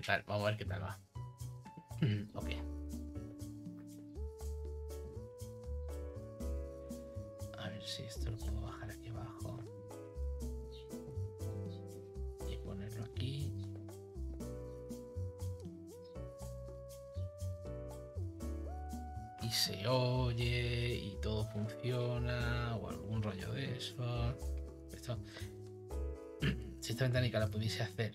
qué tal, vamos a ver qué tal va. Mm, ok. A ver si esto lo puedo bajar aquí abajo. Y ponerlo aquí. Y se oye y todo funciona o algún rollo de eso. Esto, si esta ventanica la pudiese hacer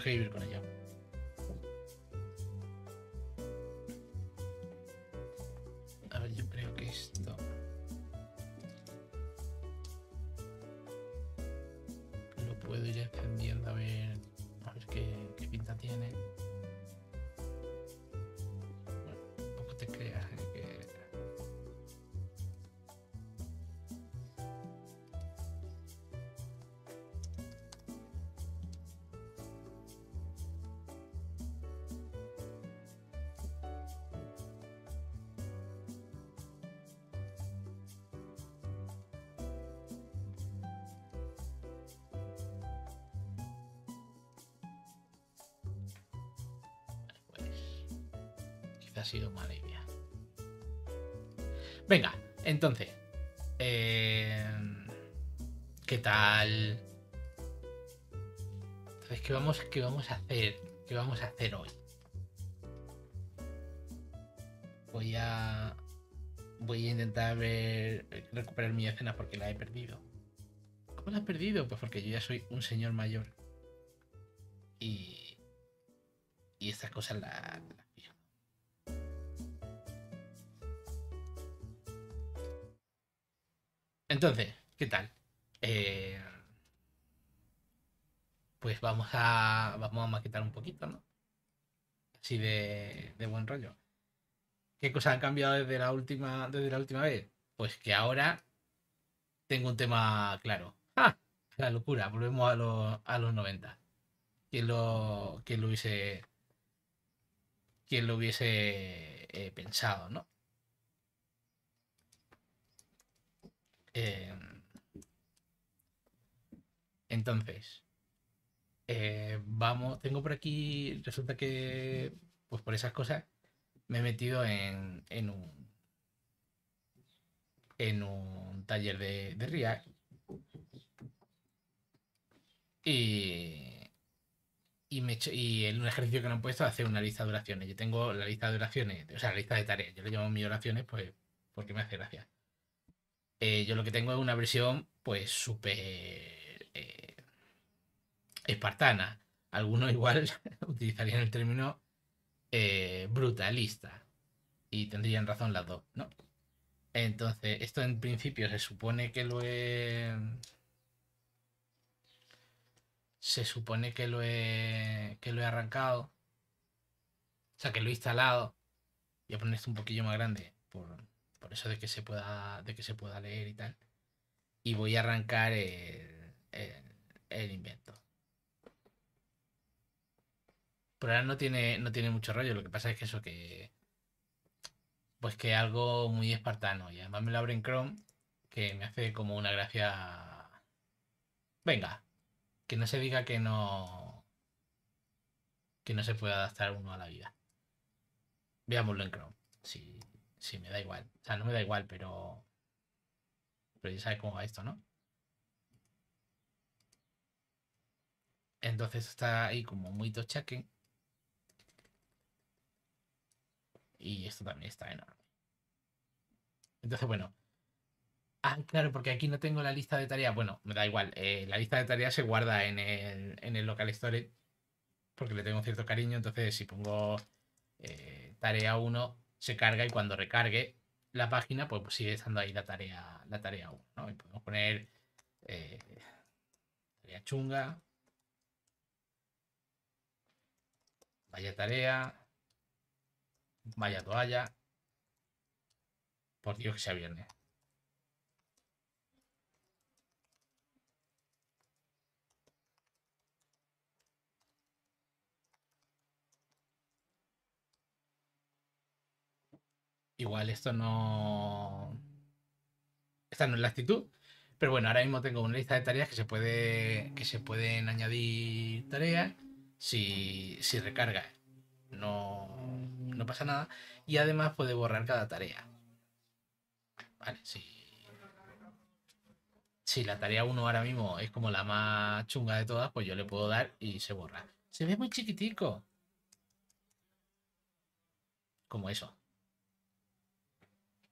Javier con ella. Entonces, em, ¿qué tal? Entonces, ¿qué vamos, qué vamos a hacer? ¿Qué vamos a hacer hoy? Voy a. Voy a intentar ver. recuperar mi escena porque la he perdido. ¿Cómo la he perdido? Pues porque yo ya soy un señor mayor. Y. Y estas cosas las Entonces, ¿qué tal? Eh, pues vamos a, vamos a maquetar un poquito, ¿no? Así de, buen rollo. ¿Qué cosas han cambiado desde la última, desde la última vez? Pues que ahora tengo un tema claro. ¡Ja! La locura, volvemos a, los, 90. ¿Quién lo, lo hubiese, lo hubiese eh, pensado, no? Em, entonces, eh, vamos, tengo por aquí, resulta que, pues por esas cosas, me he metido en, en un en un taller de, de React y, y, me y en un ejercicio que me han puesto hacer una lista de oraciones. Yo tengo la lista de oraciones, o sea, la lista de tareas. Yo le llamo mis oraciones, pues, porque me hace gracia. Eh, yo lo que tengo es una versión, pues, súper eh, espartana. Algunos igual utilizarían el término eh, brutalista. Y tendrían razón las dos, ¿no? Entonces, esto en principio se supone que lo he... Se supone que lo he... que lo he arrancado. O sea, que lo he instalado. Voy a poner esto un poquillo más grande por, eso de que se pueda, de que se pueda leer y tal. Y voy a arrancar el, invento. Por ahora no tiene, no tiene mucho rollo, lo que pasa es que eso que... Pues que algo muy espartano. Y además me lo abre en Chrome, que me hace como una gracia... Venga, que no se diga que no... Que no se puede adaptar uno a la vida. Veámoslo en Chrome. Si Sí, me da igual. O sea, no me da igual, pero. Pero ya sabes cómo va esto, ¿no? Entonces está ahí como muy tochaque. Y esto también está enorme. Entonces, bueno. Ah, claro, porque aquí no tengo la lista de tareas. Bueno, me da igual. Eh, la lista de tareas se guarda en el, en local storage. Porque le tengo cierto cariño. Entonces, si pongo eh, tarea 1, se carga y cuando recargue la página, pues, pues sigue estando ahí la tarea, la tarea 1, podemos poner eh, tarea chunga, vaya tarea, vaya toalla, por Dios que sea viernes. igual esto no... Esta no es la actitud. Pero bueno, ahora mismo tengo una lista de tareas que se, puede, que se pueden añadir tareas si, si No, no pasa nada. Y además puede borrar cada tarea. Vale, si, si la tarea 1 ahora mismo es como la más chunga de todas, pues yo le puedo dar y se borra. Se ve muy chiquitico. Como eso.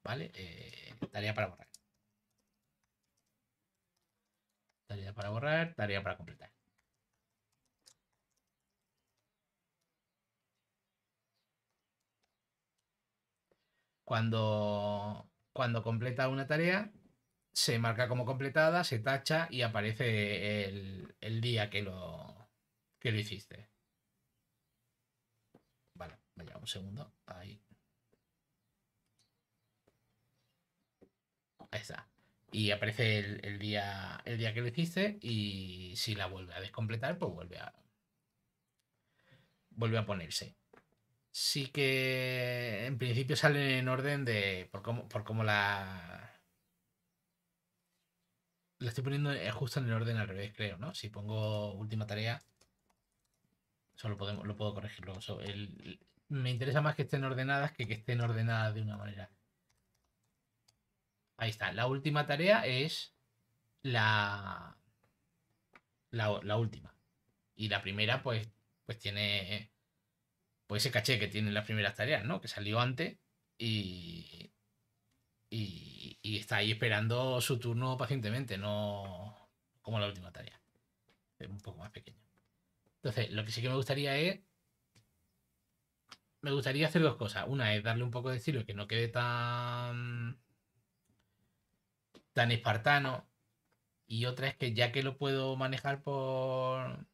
¿Vale? Eh, tarea para borrar. Tarea para borrar, tarea para completar. Cuando, cuando completa una tarea, se marca como completada, se tacha y aparece el, día que lo, que lo hiciste. Vale, vaya, un segundo. Ahí. está. Y aparece el, día, el día que lo hiciste y si la vuelve a descompletar, pues vuelve a, vuelve a ponerse. Sí que en principio salen en orden de por cómo, la... La estoy poniendo justo en el orden al revés, creo, ¿no? Si pongo última tarea, solo podemos, lo puedo corregirlo luego. me interesa más que estén ordenadas que que estén ordenadas de una manera. Ahí está. La última tarea es la, la, última. Y la primera, pues, pues tiene pues ese caché que tienen las primeras tareas, ¿no? Que salió antes y, y, está ahí esperando su turno pacientemente, no como la última tarea. Es un poco más pequeño. Entonces, lo que sí que me gustaría es. Me gustaría hacer dos cosas. Una es darle un poco de estilo que no quede tan tan espartano. Y otra es que ya que lo puedo manejar por.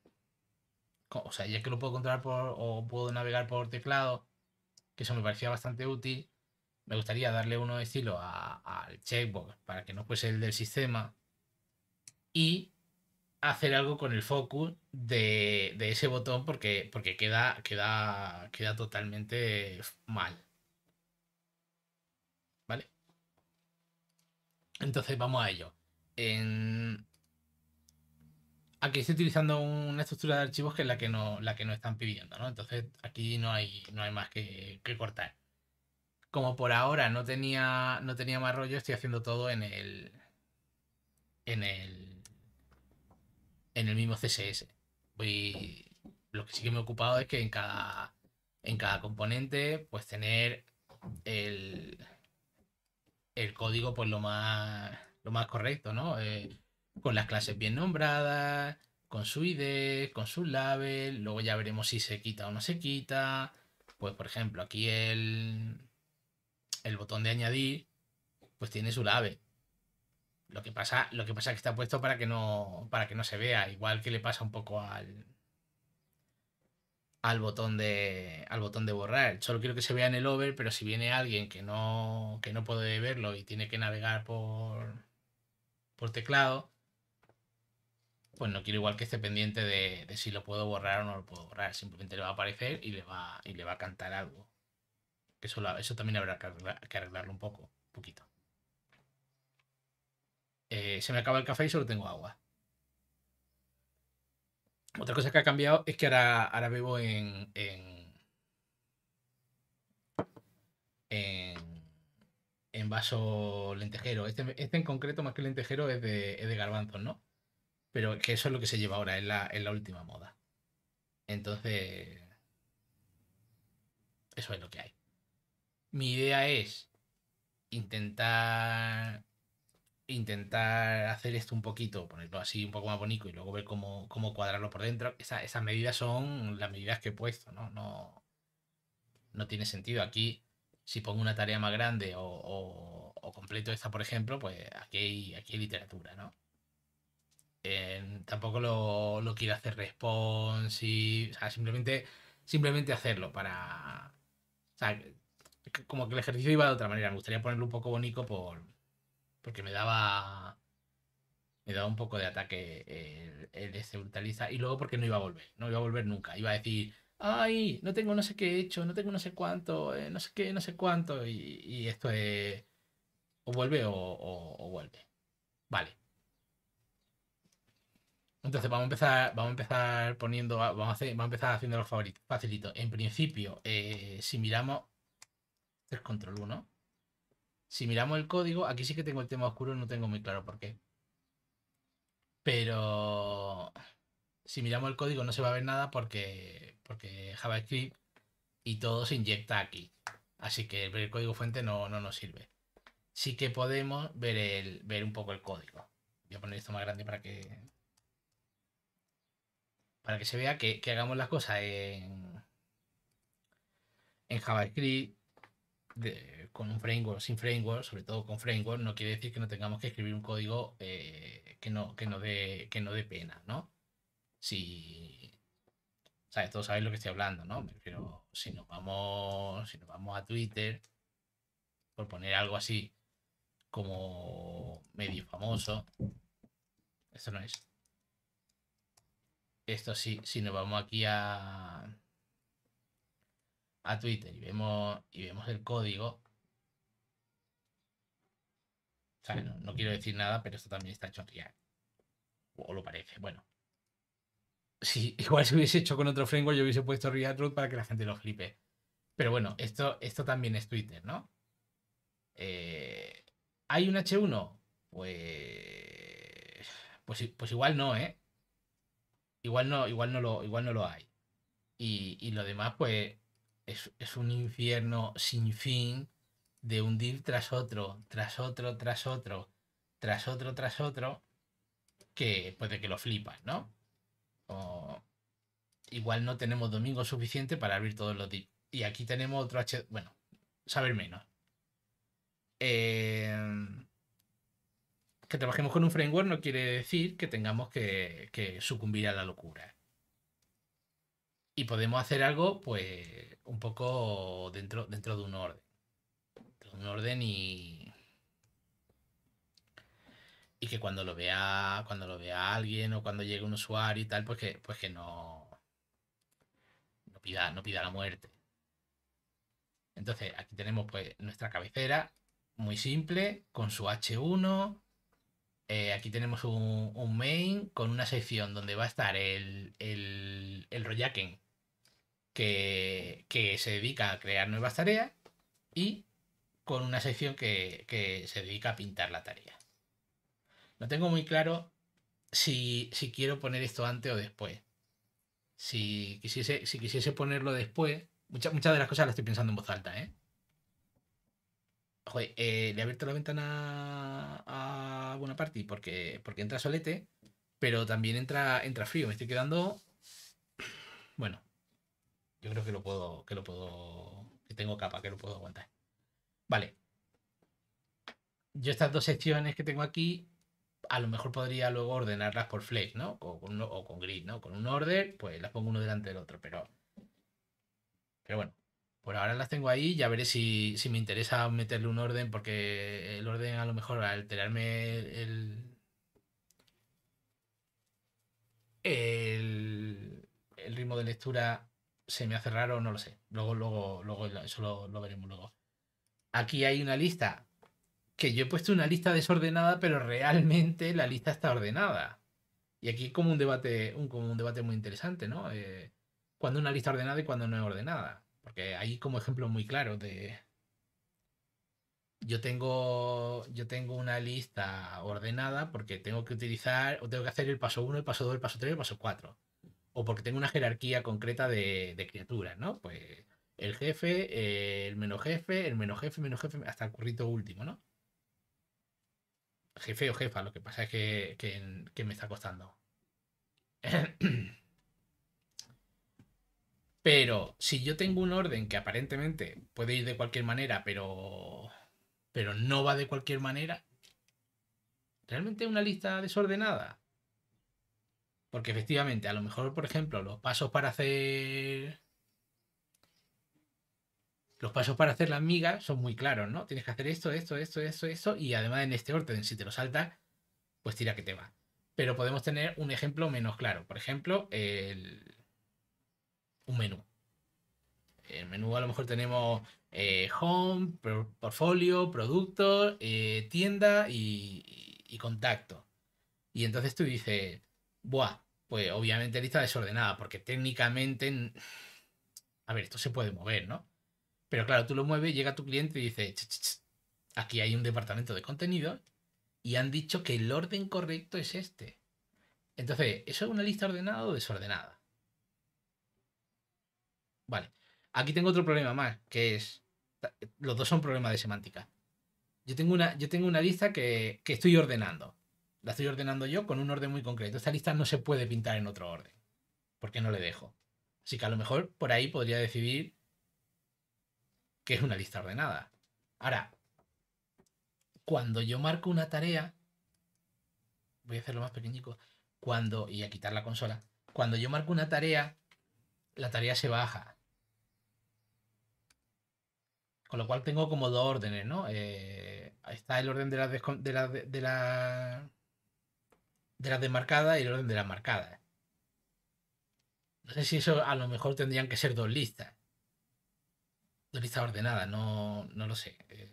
O sea, ya que lo puedo controlar por. o puedo navegar por teclado, que eso me parecía bastante útil. Me gustaría darle uno de estilo al checkbox para que no fuese el del sistema. Y hacer algo con el focus de, ese botón porque, porque queda, queda, queda totalmente mal. Entonces vamos a ello. Aquí estoy utilizando una estructura de archivos que es la que no, la que no están pidiendo, ¿no? Entonces aquí no hay, no hay más que, cortar. Como por ahora no tenía, no tenía más rollo, estoy haciendo todo en el. En el. En el mismo CSS. Lo que sí que me he ocupado es que en cada. En cada componente, pues tener el el código pues lo más, lo más correcto, ¿no? Eh, con las clases bien nombradas, con su ID, con su label, luego ya veremos si se quita o no se quita. Pues por ejemplo, aquí el, el botón de añadir, pues tiene su label. Lo que pasa, lo que pasa es que está puesto para que no, para que no se vea, igual que le pasa un poco al, al botón de al botón de borrar. Solo quiero que se vea en el over, pero si viene alguien que no que no puede verlo y tiene que navegar por por teclado, pues no quiero igual que esté pendiente de, si lo puedo borrar o no lo puedo borrar. Simplemente le va a aparecer y le va y le va a cantar algo. Eso, eso también habrá que, arreglarlo un poco, poquito. Eh, se me acaba el café y solo tengo agua. Otra cosa que ha cambiado es que ahora, ahora vivo en, en, en, vaso lentejero. Este, este, en concreto, más que lentejero, es de, garbanzos, ¿no? Pero que eso es lo que se lleva ahora, es es la última moda. Entonces, eso es lo que hay. Mi idea es intentar intentar hacer esto un poquito, ponerlo así un poco más bonito y luego ver cómo, cuadrarlo por dentro. esas medidas son las medidas que he puesto, ¿no? No, no tiene sentido. Aquí, si pongo una tarea más grande o, completo esta, por ejemplo, pues aquí hay, aquí literatura, ¿no? tampoco lo, quiero hacer responsive, o simplemente, simplemente hacerlo para... O sea, como que el ejercicio iba de otra manera, me gustaría ponerlo un poco bonito por porque me daba. Me daba un poco de ataque el, Ese Brutaliza Y luego porque no iba a volver. No iba a volver nunca. Iba a decir. Ay, no tengo no sé qué he hecho, no tengo no sé cuánto, eh, no sé qué, no sé cuánto. Y, esto es. O vuelve o, vuelve. Vale. Entonces vamos a empezar, vamos a empezar poniendo, vamos a, empezar haciendo los favoritos, facilito. En principio, eh, si miramos, el control 1. Si miramos el código, aquí sí que tengo el tema oscuro, no tengo muy claro por qué. Pero si miramos el código no se va a ver nada porque, porque JavaScript y todo se inyecta aquí. Así que ver el código fuente no, no nos sirve. Sí que podemos ver, el, ver un poco el código. Voy a poner esto más grande para que, para que se vea que, hagamos las cosas en, en JavaScript con un framework, sin framework, sobre todo con framework, no quiere decir que no tengamos que escribir un código eh, que, no, que, no dé, que no dé pena, ¿no? Si. ¿sabes? Todos sabéis lo que estoy hablando, ¿no? Pero si nos vamos, si nos vamos a Twitter, por poner algo así como medio famoso. Esto no es. Esto sí, si nos vamos aquí a a Twitter y vemos, y vemos el código, no, quiero decir nada, pero esto también está hecho real. O lo parece, bueno. Sí, igual si hubiese hecho con otro framework, yo hubiese puesto real para que la gente lo flipe. Pero bueno, esto, esto también es Twitter, ¿no? Eh, ¿Hay un H1? Pues, pues, pues. igual no, ¿eh? Igual no, igual no lo, igual no lo hay. Y, y lo demás, pues es, un infierno sin fin de un deal tras otro, tras otro, tras otro, tras otro, tras otro, que puede que lo flipas, ¿no? O, igual no tenemos domingo suficiente para abrir todos los deals. Y aquí tenemos otro H, bueno, saber menos. Eh, que trabajemos con un framework no quiere decir que tengamos que sucumbir a la locura y podemos hacer algo, pues, un poco dentro, dentro de un orden. un orden y. Y que cuando lo vea, cuando lo vea alguien o cuando llegue un usuario y tal, pues que, pues que no. No pida, no pida la muerte. Entonces, aquí tenemos pues nuestra cabecera, muy simple, con su H1. Eh, aquí tenemos un, main con una sección donde va a estar el, el, el que, se dedica a crear nuevas tareas y con una sección que, se dedica a pintar la tarea. No tengo muy claro si, quiero poner esto antes o después. Si quisiese, si quisiese ponerlo después, muchas muchas de las cosas las estoy pensando en voz alta, ¿eh? eh le he abierto la ventana a buena parte porque, porque entra solete, pero también entra, entra frío. Me estoy quedando. Bueno, yo creo que lo puedo, que lo puedo, que tengo capa, que lo puedo aguantar. Vale. Yo estas dos secciones que tengo aquí, a lo mejor podría luego ordenarlas por flex, ¿no? O con, grid, ¿no? Con un order, pues las pongo uno delante del otro, pero... Pero bueno, por ahora las tengo ahí, ya veré si, me interesa meterle un orden, porque el orden a lo mejor alterarme el, el ritmo de lectura se me hace raro, no lo sé. Luego, luego, luego, eso lo, veremos luego. Aquí hay una lista que yo he puesto una lista desordenada, pero realmente la lista está ordenada. Y aquí como un debate, como un debate muy interesante, ¿no? Eh, cuando una lista ordenada y cuando no es ordenada. Porque hay como ejemplo muy claro de. Yo tengo, yo tengo una lista ordenada porque tengo que utilizar, o tengo que hacer el paso 1, el paso 2, el paso 3, el paso 4 o porque tengo una jerarquía concreta de, criaturas, ¿no? Pues el jefe, el menos jefe, el menos jefe, menos jefe, hasta el currito último, ¿no? Jefe o jefa, lo que pasa es que, que me está costando. Pero si yo tengo un orden que aparentemente puede ir de cualquier manera, pero, pero no va de cualquier manera, ¿realmente una lista desordenada? Porque efectivamente, a lo mejor, por ejemplo, los pasos para hacer. Los pasos para hacer la migas son muy claros, ¿no? Tienes que hacer esto, esto, esto, esto, esto, y además en este orden, si te lo saltas, pues tira que te va. Pero podemos tener un ejemplo menos claro. Por ejemplo, un menú. el menú a lo mejor tenemos eh, home, portfolio, producto, eh, tienda y, contacto. Y entonces tú dices, buah, pues obviamente lista desordenada, porque técnicamente, a ver, esto se puede mover, ¿no? Pero claro, tú lo mueves, llega tu cliente y dice, aquí hay un departamento de contenido y han dicho que el orden correcto es este. Entonces, ¿eso es una lista ordenada o desordenada? Vale. Aquí tengo otro problema más, que es. Los dos son problemas de semántica. Yo tengo una, yo tengo una lista que, que estoy ordenando. La estoy ordenando yo con un orden muy concreto. Esta lista no se puede pintar en otro orden, porque no le dejo. Así que a lo mejor por ahí podría decidir que es una lista ordenada. Ahora, cuando yo marco una tarea, voy a hacerlo más pequeñico, cuando, y a quitar la consola, cuando yo marco una tarea, la tarea se baja. Con lo cual tengo como dos órdenes, ¿no? Eh, está el orden de las de la de la demarcada y el orden de la marcada. No sé si eso a lo mejor tendrían que ser dos listas. Dos listas ordenadas, no, no lo sé. Eh,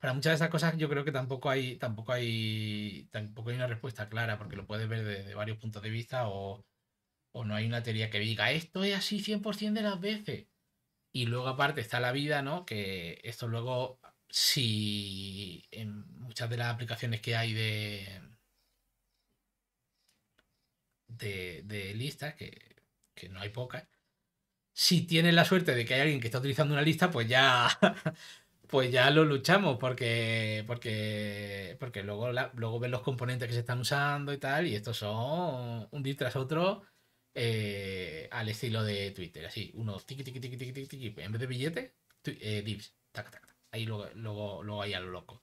para muchas de esas cosas yo creo que tampoco hay, tampoco hay, tampoco hay una respuesta clara, porque lo puedes ver desde varios puntos de vista o, o no hay una teoría que diga esto es así 100% de las veces. Y luego aparte está la vida, ¿no? Que esto luego si en muchas de las aplicaciones que hay de, de, listas, que, que, no hay pocas, si tienes la suerte de que hay alguien que está utilizando una lista, pues ya, pues ya lo luchamos, porque, porque, porque luego, luego ves los componentes que se están usando y tal, y estos son un día tras otro. Eh, al estilo de Twitter, así, uno tiki-tiki-tiki-tiki-tiki. en vez de billete, eh, dips, tac, tac ahí luego, luego, ahí a lo loco.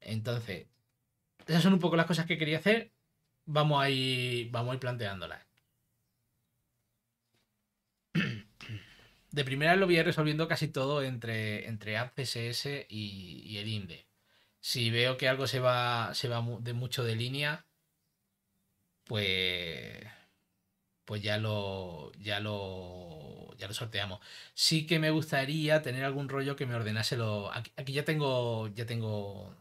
Entonces, esas son un poco las cosas que quería hacer. Vamos a ir, vamos a ir planteándolas. De primera lo voy a ir resolviendo casi todo entre, entre ACSS y, el INDE. Si veo que algo se va, se va de mucho de línea, pues, pues ya lo, ya lo ya lo sorteamos. Sí que me gustaría tener algún rollo que me ordenase lo. Aquí, ya tengo. Ya tengo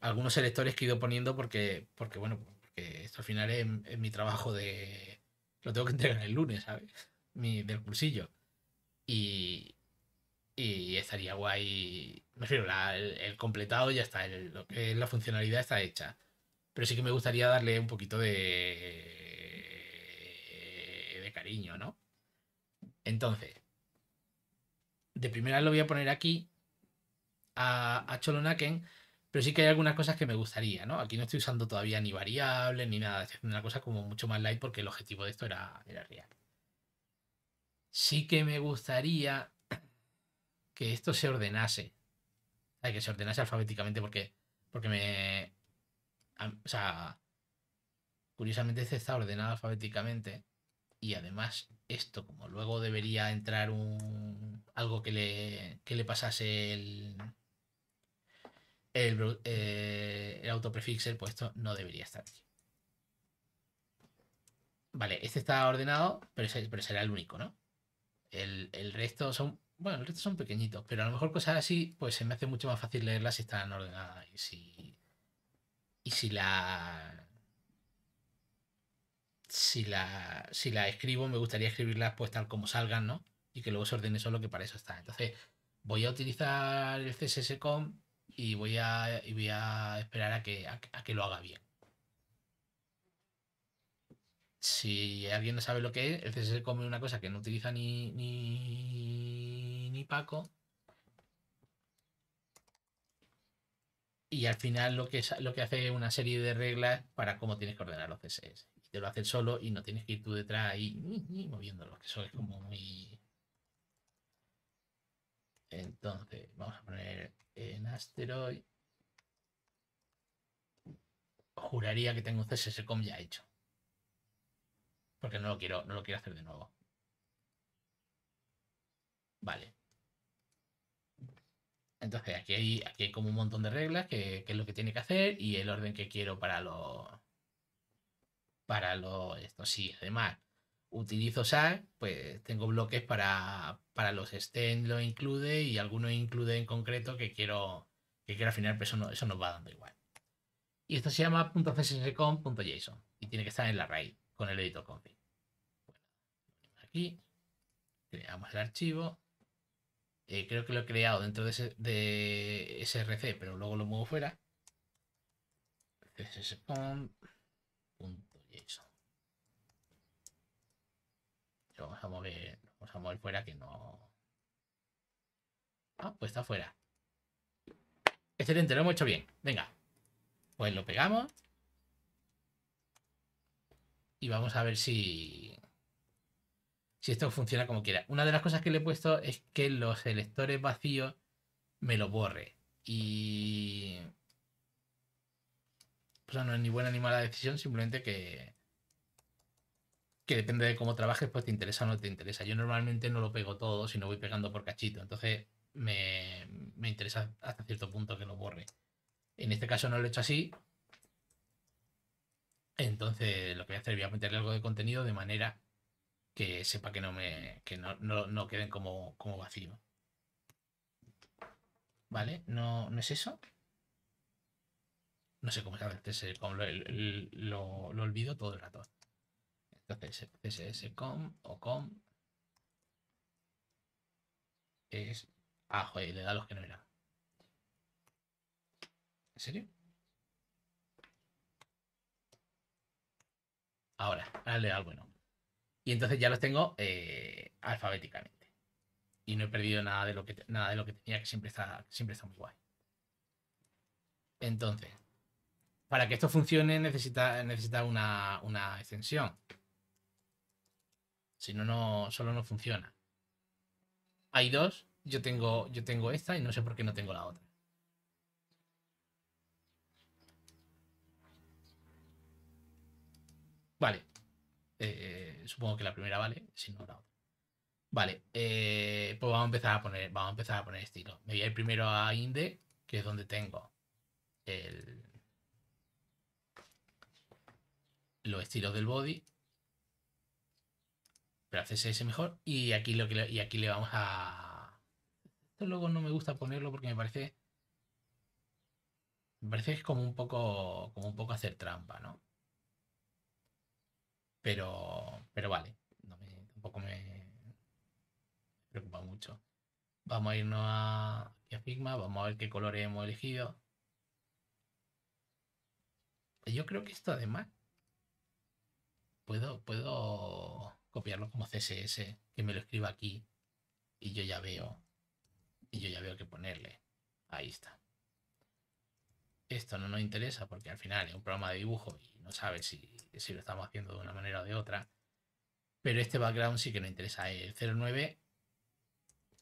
algunos selectores que he ido poniendo porque. Porque, bueno, porque esto al final es, mi trabajo de. Lo tengo que entregar el lunes, ¿sabes? Mi, del cursillo. Y, y estaría guay. Me refiero, el, completado ya está, la funcionalidad está hecha. Pero sí que me gustaría darle un poquito de. de cariño, ¿no? Entonces, de primera lo voy a poner aquí a, Cholonaken, pero sí que hay algunas cosas que me gustaría, ¿no? Aquí no estoy usando todavía ni variables ni nada, estoy haciendo una cosa como mucho más light porque el objetivo de esto era, era real. Sí que me gustaría que esto se ordenase. Hay que se ordenase alfabéticamente porque, porque me... O sea, curiosamente este está ordenado alfabéticamente y además esto, como luego debería entrar un, algo que le, le pasase el, el, eh, el autoprefixer, pues esto no debería estar aquí. Vale, este está ordenado, pero, será el único, ¿no? El, resto son, bueno, el resto son pequeñitos, pero a lo mejor cosas así, pues se me hace mucho más fácil leerlas si están ordenadas y y si la si la, si la escribo, me gustaría escribirlas pues tal como salgan, ¿no? Y que luego se ordene solo, que para eso está. Entonces, voy a utilizar el css y voy a, y voy a esperar a que, que lo haga bien. Si alguien no sabe lo que es, el com es una cosa que no utiliza ni, ni, Paco. Y al final lo que, lo que hace es una serie de reglas para cómo tienes que ordenar los CSS te lo hace solo y no tienes que ir tú detrás ahí moviéndolo, que eso es como muy... Entonces, vamos a poner en asteroid. Juraría que tengo un CSSCOM ya hecho. Porque no lo quiero, no lo quiero hacer de nuevo. Vale. Entonces aquí hay, aquí como un montón de reglas que, que, es lo que tiene que hacer y el orden que quiero para los para lo esto sí, además utilizo SAR, pues tengo bloques para, los extend, lo incluye y algunos include en concreto que quiero, que afinar, pero eso, no, nos va dando igual. Y esto se llama .csscom.json y tiene que estar en la raíz con el editor config. aquí creamos el archivo. Eh, creo que lo he creado dentro de, ese, de SRC, pero luego lo muevo fuera eso. Lo vamos a mover, vamos a fuera que no... Ah, pues está fuera. Excelente, lo hemos hecho bien. Venga. Pues lo pegamos. Y vamos a ver si... Si esto funciona como quiera. Una de las cosas que le he puesto es que los selectores vacíos me lo borre. Y o sea, no es ni buena ni mala decisión, simplemente que, que depende de cómo trabajes, pues te interesa o no te interesa. Yo normalmente no lo pego todo, sino voy pegando por cachito. Entonces me, interesa hasta cierto punto que lo borre. En este caso no lo he hecho así. Entonces lo que voy a hacer, voy a meterle algo de contenido de manera que sepa que no me no, queden como, como vacío. ¿Vale? ¿No, ¿No es eso? No sé cómo sabe CSS.com, e lo, lo, lo, olvido todo el rato. Entonces, e com o com es... Ah, joder, le da los que no eran. ¿En serio? Ahora, ahora le da al bueno. Y entonces ya los tengo eh, alfabéticamente. Y no he perdido nada de lo que, nada de lo que tenía, que siempre está, siempre está muy guay. Entonces, para que esto funcione necesita, necesita una, extensión. Si no, no, solo no funciona. Hay dos. Yo tengo, yo tengo esta y no sé por qué no tengo la otra. Vale. Eh, supongo que la primera vale, si no la otra. Vale, eh, pues vamos a empezar a poner, vamos a empezar a poner estilo. Me voy a ir primero a Inde, que es donde tengo el, los estilos del body. Pero hacerse ese mejor. Y aquí, lo que, y aquí le vamos a... Esto luego no me gusta ponerlo porque me parece... Me parece es como un poco, como un poco hacer trampa, ¿no? Pero, pero vale. No me, tampoco me preocupa mucho. Vamos a irnos a, a Figma. Vamos a ver qué colores hemos elegido. Yo creo que esto además puedo, copiarlo como CSS, que me lo escriba aquí y yo ya veo, y yo ya veo que ponerle. Ahí está. Esto no nos interesa porque al final es un programa de dibujo y no sabe si, si lo estamos haciendo de una manera o de otra. Pero este background sí que nos interesa. El 09,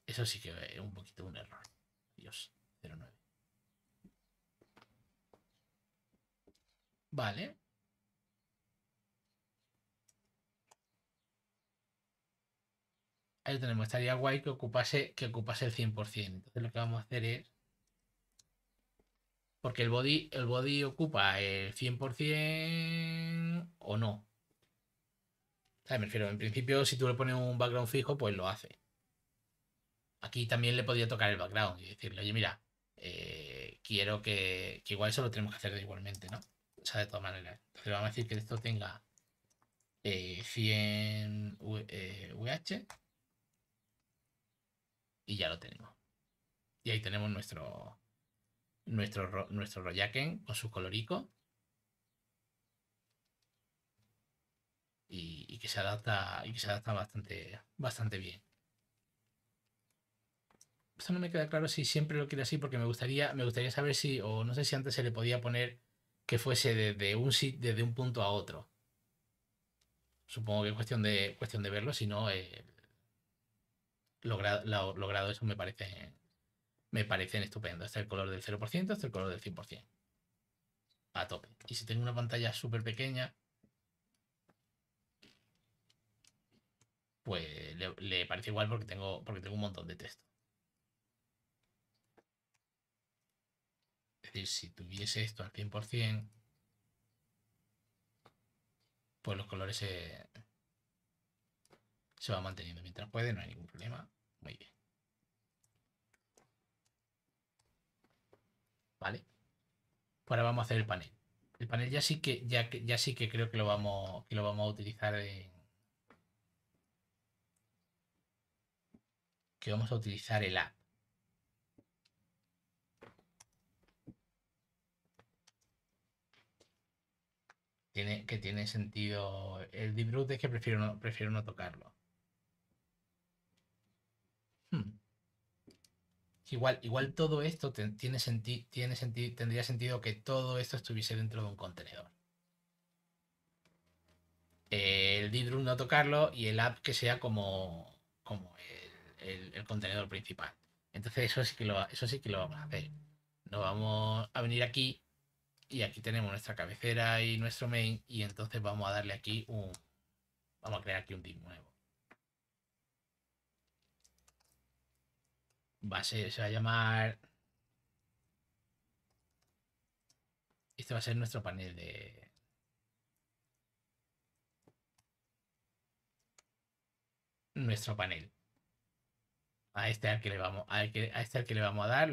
eso sí que es un poquito un error. Dios, 09. Vale, Ahí tenemos, estaría guay que ocupase, que ocupase el 100%. Entonces lo que vamos a hacer es... Porque el body, el body ocupa el 100% o no. O me refiero, en principio si tú le pones un background fijo, pues lo hace. Aquí también le podría tocar el background y decirle, oye, mira, eh, quiero que, igual eso lo tenemos que hacer igualmente, ¿no? O sea, de todas maneras. Entonces vamos a decir que esto tenga 100 eh, eh, VH y ya lo tenemos. Y ahí tenemos nuestro nuestro, nuestro Royaken con su colorico. Y, que se adapta y que se adapta bastante, bastante bien. Esto no me queda claro si siempre lo quiere así, porque me gustaría, me gustaría saber si, o no sé si antes se le podía poner que fuese desde un, desde un punto a otro. Supongo que es cuestión de, cuestión de verlo, si no, logrado, eso me parece me parecen estupendo. Este el color del 0%, este es el color del 100%. A tope. Y si tengo una pantalla súper pequeña, pues le, parece igual porque tengo, porque tengo un montón de texto. Es decir, si tuviese esto al 100%, pues los colores se, se van manteniendo mientras puede, no hay ningún problema. Muy bien. Vale. Ahora vamos a hacer el panel. El panel ya sí que, ya, ya sí que creo que lo vamos, que lo vamos a utilizar en, que vamos a utilizar el app. Tiene, que tiene sentido. El deep root es que prefiero no, prefiero no tocarlo. Igual, igual todo esto tiene, tendría sentido que todo esto estuviese dentro de un contenedor. El D-Drum no tocarlo y el app que sea como, como el, contenedor principal. Entonces eso sí, que lo, eso sí que lo vamos a hacer. Nos vamos a venir aquí y aquí tenemos nuestra cabecera y nuestro main y entonces vamos a darle aquí un... Vamos a crear aquí un div nuevo. Va a ser, se va a llamar... Este va a ser nuestro panel de... Nuestro panel. A este al que le vamos, a, este al que le vamos a dar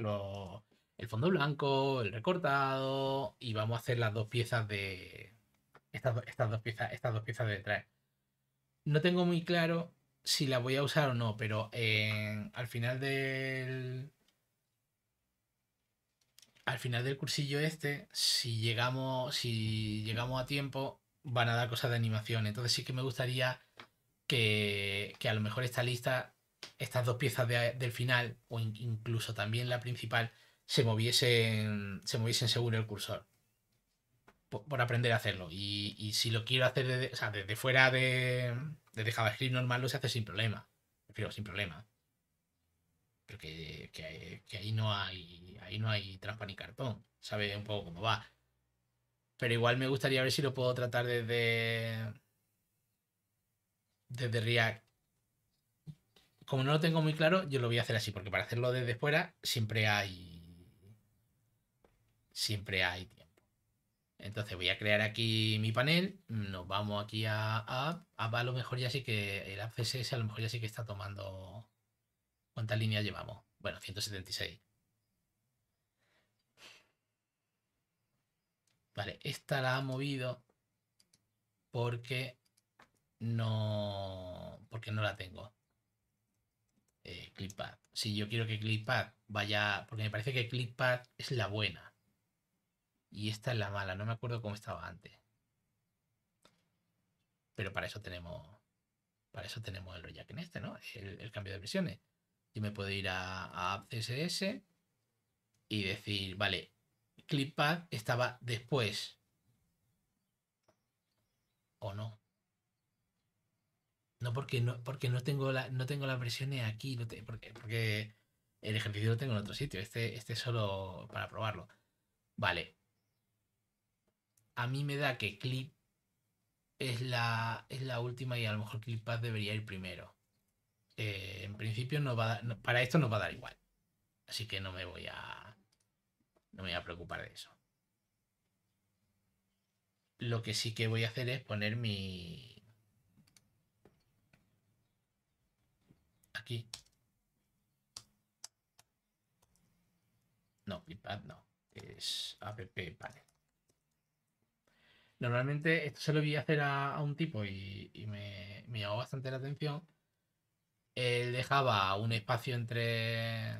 el fondo blanco, el recortado y vamos a hacer las dos piezas de... Estas, estas dos piezas, estas dos piezas de detrás. No tengo muy claro si la voy a usar o no, pero al final del. Al final del cursillo este, si llegamos, si llegamos a tiempo, van a dar cosas de animación. Entonces sí que me gustaría que, que a lo mejor esta lista, estas dos piezas del final, o incluso también la principal, se moviesen, se moviesen seguro el cursor. Por, aprender a hacerlo. Y, y, si lo quiero hacer desde fuera de, desde JavaScript normal lo se hace sin problema. Prefiero sin problema. Pero que, ahí no hay. Ahí no hay trampa ni cartón. Sabe un poco cómo va. Pero igual me gustaría ver si lo puedo tratar desde. Desde React. Como no lo tengo muy claro, yo lo voy a hacer así, porque para hacerlo desde fuera siempre hay. Siempre hay entonces voy a crear aquí mi panel, nos vamos aquí a App, a lo mejor ya sí que el App CSS a lo mejor ya sí que está tomando cuántas líneas llevamos. Bueno, 176. Vale, esta la ha movido porque no, porque no la tengo. Eh, Si yo quiero que Clickpad vaya, porque me parece que clippad es la buena. Y esta es la mala, no me acuerdo cómo estaba antes. Pero para eso tenemos. Para eso tenemos el rollback en este, ¿no? El, cambio de versiones. Yo me puedo ir a, CSS y decir, vale, clippad estaba después. ¿O no? No porque no, porque no tengo la, no tengo las versiones aquí, no porque, porque el ejercicio lo tengo en otro sitio. Este, este es solo para probarlo. Vale, a mí me da que Clip es la, es la última y a lo mejor ClipPad debería ir primero. Eh, en principio no va para esto nos va a dar igual. Así que no me voy a. No me voy a preocupar de eso. Lo que sí que voy a hacer es poner mi. Aquí. No, ClipPad no. Es app Normalmente esto se lo vi hacer a, un tipo y, me, llamó bastante la atención. Él dejaba un espacio entre,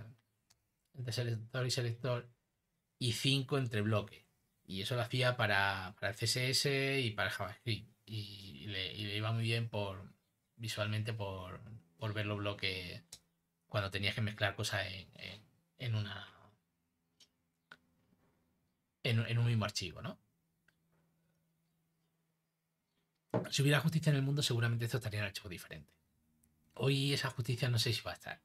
selector y selector y cinco entre bloques. Y eso lo hacía para, el CSS y para JavaScript. Y, le, iba muy bien por visualmente por, ver los bloques cuando tenías que mezclar cosas en un mismo archivo, ¿no? Si hubiera justicia en el mundo, seguramente esto estaría en archivo diferente. Hoy esa justicia no sé si va a estar.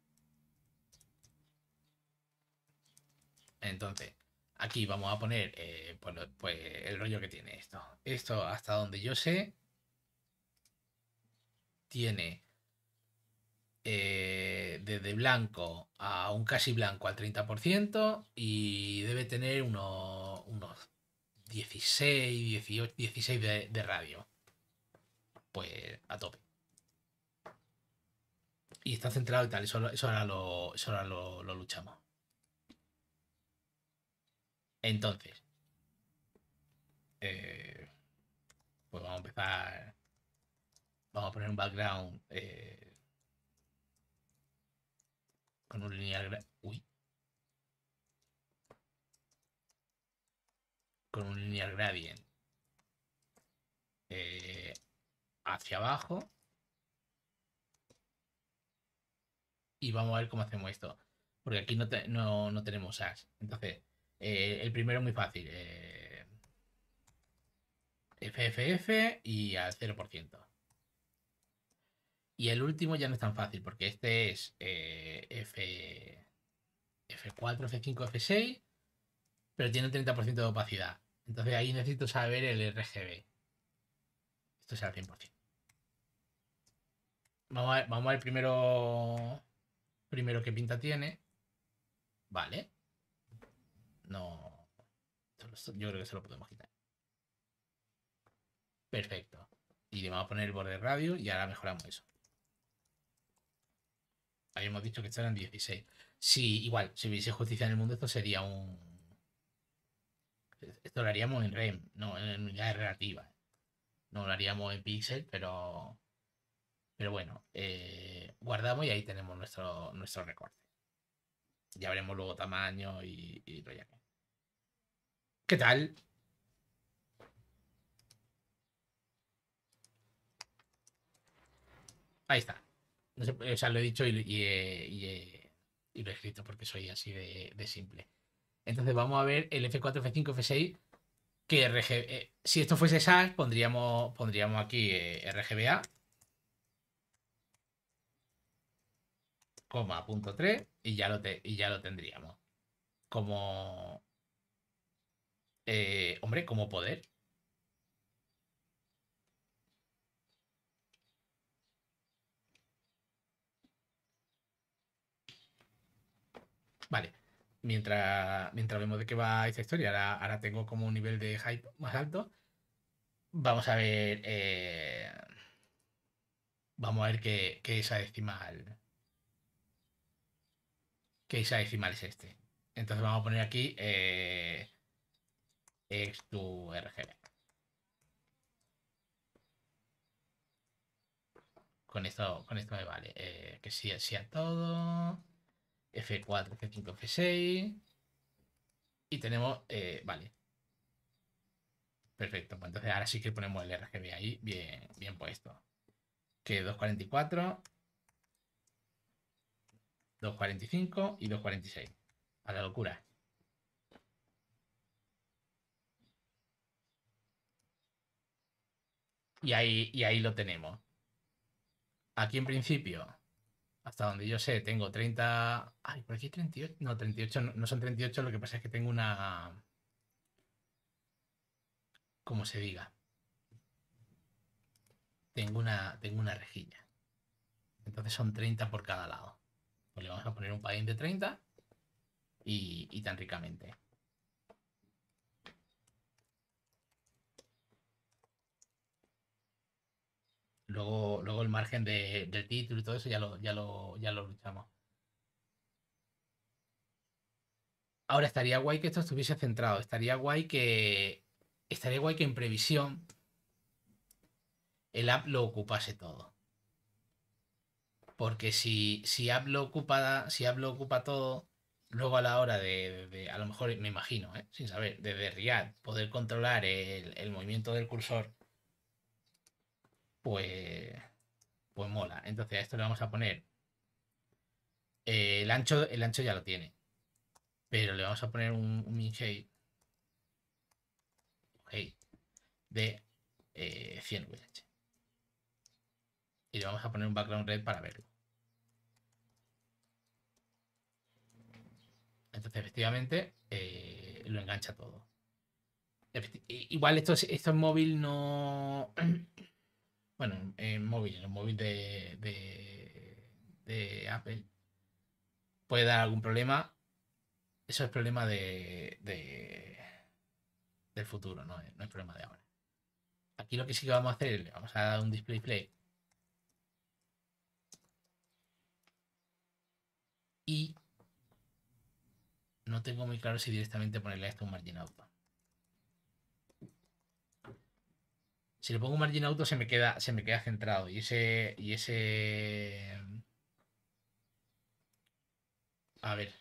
Entonces, aquí vamos a poner eh, pues, el rollo que tiene esto. Esto, hasta donde yo sé, tiene eh, desde blanco a un casi blanco al 30% y debe tener unos, 16, 18, 16 de radio pues a tope. Y está centrado y tal, eso, eso ahora, lo, eso lo, luchamos. Entonces, eh, pues vamos a empezar. Vamos a poner un background eh, con un lineal. Uy. Con un Linear gradient. Eh, hacia abajo. Y vamos a ver cómo hacemos esto. Porque aquí no, no, no tenemos as. Entonces, eh, el primero es muy fácil. Eh, FFF y al 0%. Y el último ya no es tan fácil porque este es eh, F, F4, F5, F6, pero tiene un 30% de opacidad. Entonces ahí necesito saber el RGB. Esto es al 100%. Vamos a ver, primero. Primero qué pinta tiene. Vale. No. Yo creo que se lo podemos quitar. Perfecto. Y le vamos a poner el borde radio y ahora mejoramos eso. Habíamos dicho que en 16. Si igual, si hubiese justicia en el mundo, esto sería un. Esto lo haríamos en REM, no, en unidades relativas. No lo haríamos en pixel, pero pero bueno, eh, guardamos y ahí tenemos nuestro, nuestro recorte. Ya veremos luego tamaño y, lo ¿Qué tal? Ahí está. o sea, lo he dicho eh, eh, y, lo he escrito porque soy así de, simple. Entonces vamos a ver el F4, F5, F6 que si esto fuese SAS, pondríamos, pondríamos aquí RGBA coma, punto 3 y ya lo, te, y ya lo tendríamos. Como... Eh, hombre, como poder. Vale. Mientras, mientras vemos de qué va esta historia, ahora, tengo como un nivel de hype más alto. Vamos a ver. Eh, vamos a ver qué, qué esa decimal que esa a es este. Entonces vamos a poner aquí eh, es tu RGB. Con esto, con esto me vale. Eh, que sí, sí a todo. F4, F5, F6. Y tenemos, eh, vale. Perfecto, pues entonces ahora sí que ponemos el RGB ahí bien, bien puesto. Que 244. 2.45 y 2.46. A la locura. Y ahí, ahí lo tenemos. Aquí en principio, hasta donde yo sé, tengo 30... Ay, por aquí 38. No, 38 no, no son 38, lo que pasa es que tengo una... Como se diga. Tengo una, tengo una rejilla. Entonces son 30 por cada lado. Pues le vamos a poner un padding de 30 y, tan ricamente. Luego, luego el margen del título y todo eso ya lo, ya lo, ya lo luchamos. Ahora estaría guay que esto estuviese centrado. Estaría guay que. Estaría guay que en previsión el app lo ocupase todo. Porque si, si hablo ocupa, si hablo ocupa todo, luego a la hora de, a lo mejor me imagino, ¿eh? sin saber, de Riyadh, poder controlar el, movimiento del cursor, pues, pues mola. Entonces a esto le vamos a poner eh, el ancho, el ancho ya lo tiene, pero le vamos a poner un, min height de 100 VH. Eh, y le vamos a poner un background red para verlo. Entonces, efectivamente, eh, lo engancha todo. Igual esto estos móvil, no. Bueno, en móvil, en móvil de, de, Apple puede dar algún problema. Eso es problema de, del futuro, no, no es problema de ahora. Aquí lo que sí que vamos a hacer es le vamos a dar un display play. Y no tengo muy claro si directamente ponerle a esto un margin auto. Si le pongo un margin auto se me queda, se me queda centrado. Y ese. Y ese. A ver,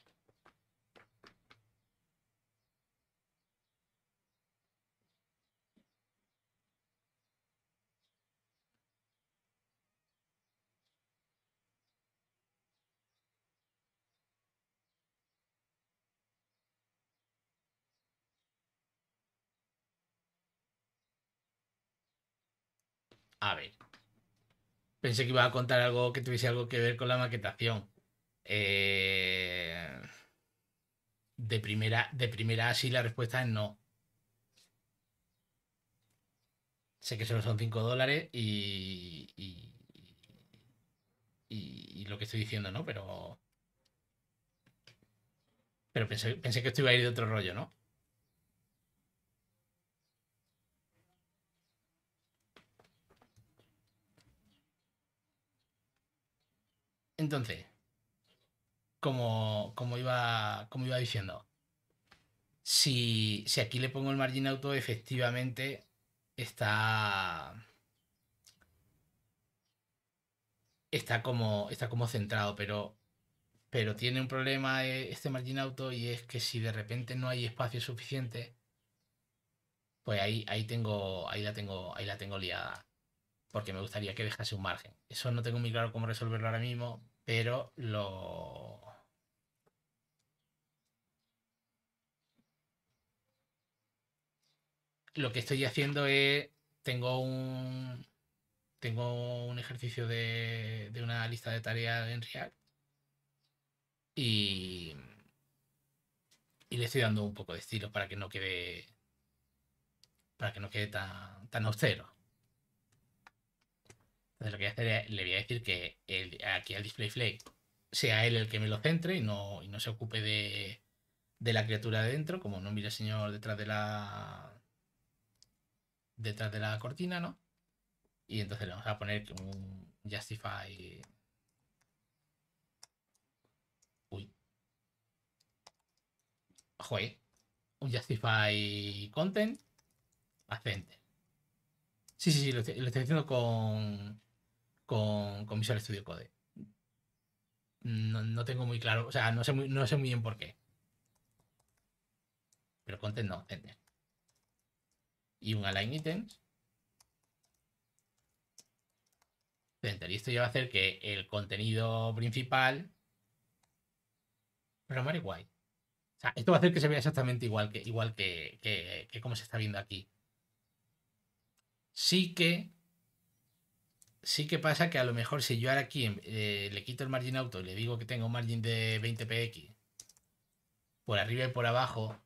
A ver. Pensé que iba a contar algo que tuviese algo que ver con la maquetación. Eh, de primera, de primera sí la respuesta es no. Sé que solo son 5 dólares y, y, lo que estoy diciendo, ¿no? Pero. Pero pensé, pensé que esto iba a ir de otro rollo, ¿no? Entonces, como, iba, como iba diciendo, si, aquí le pongo el margin auto, efectivamente está. Está como, está como centrado, pero, pero tiene un problema e, este margin auto y es que si de repente no hay espacio suficiente, pues ahí, ahí, tengo, ahí, la, tengo, ahí la tengo liada porque me gustaría que dejase un margen. Eso no tengo muy claro cómo resolverlo ahora mismo, pero lo... Lo que estoy haciendo es, tengo un, tengo un ejercicio de, una lista de tareas en React y, y le estoy dando un poco de estilo para que no quede para que no quede tan, tan austero. Entonces lo que voy a hacer es, le voy a decir que aquí al display flake sea él el que me lo centre y no, no se ocupe de, la criatura de dentro, como no mire el señor detrás de la detrás de la cortina, ¿no? Y entonces le vamos a poner un justify uy joder un justify content acente Sí, sí, sí, lo estoy, haciendo con con, con Visual Studio Code. No, no, tengo muy claro, o sea, no sé muy, no sé muy bien por qué. Pero content no, tender. Y un align items. Center. Y esto ya va a hacer que el contenido principal. pero igual O sea, esto va a hacer que se vea exactamente igual que, igual que, que como se está viendo aquí. Sí que sí que pasa que a lo mejor si yo ahora aquí em, eh, le quito el margin auto y le digo que tengo un margin de 20 px por arriba y por abajo,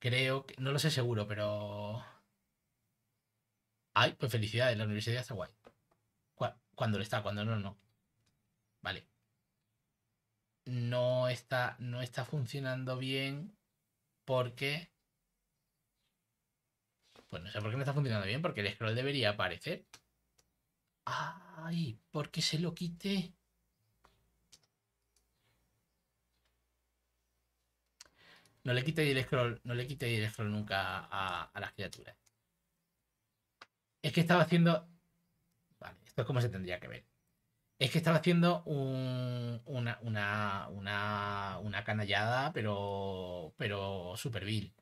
creo que, no lo sé seguro, pero... Ay, pues felicidades, la universidad está guay. Cuando le está, cuando no, no. Vale. No está, no está funcionando bien porque... Pues no sé por qué no está funcionando bien, porque el scroll debería aparecer. Ay, ¿Por qué se lo quite? No le quite el scroll, no le quité el scroll nunca a, las criaturas. Es que estaba haciendo... Vale, esto es como se tendría que ver. Es que estaba haciendo una, una, una, una, canallada, pero, pero super vil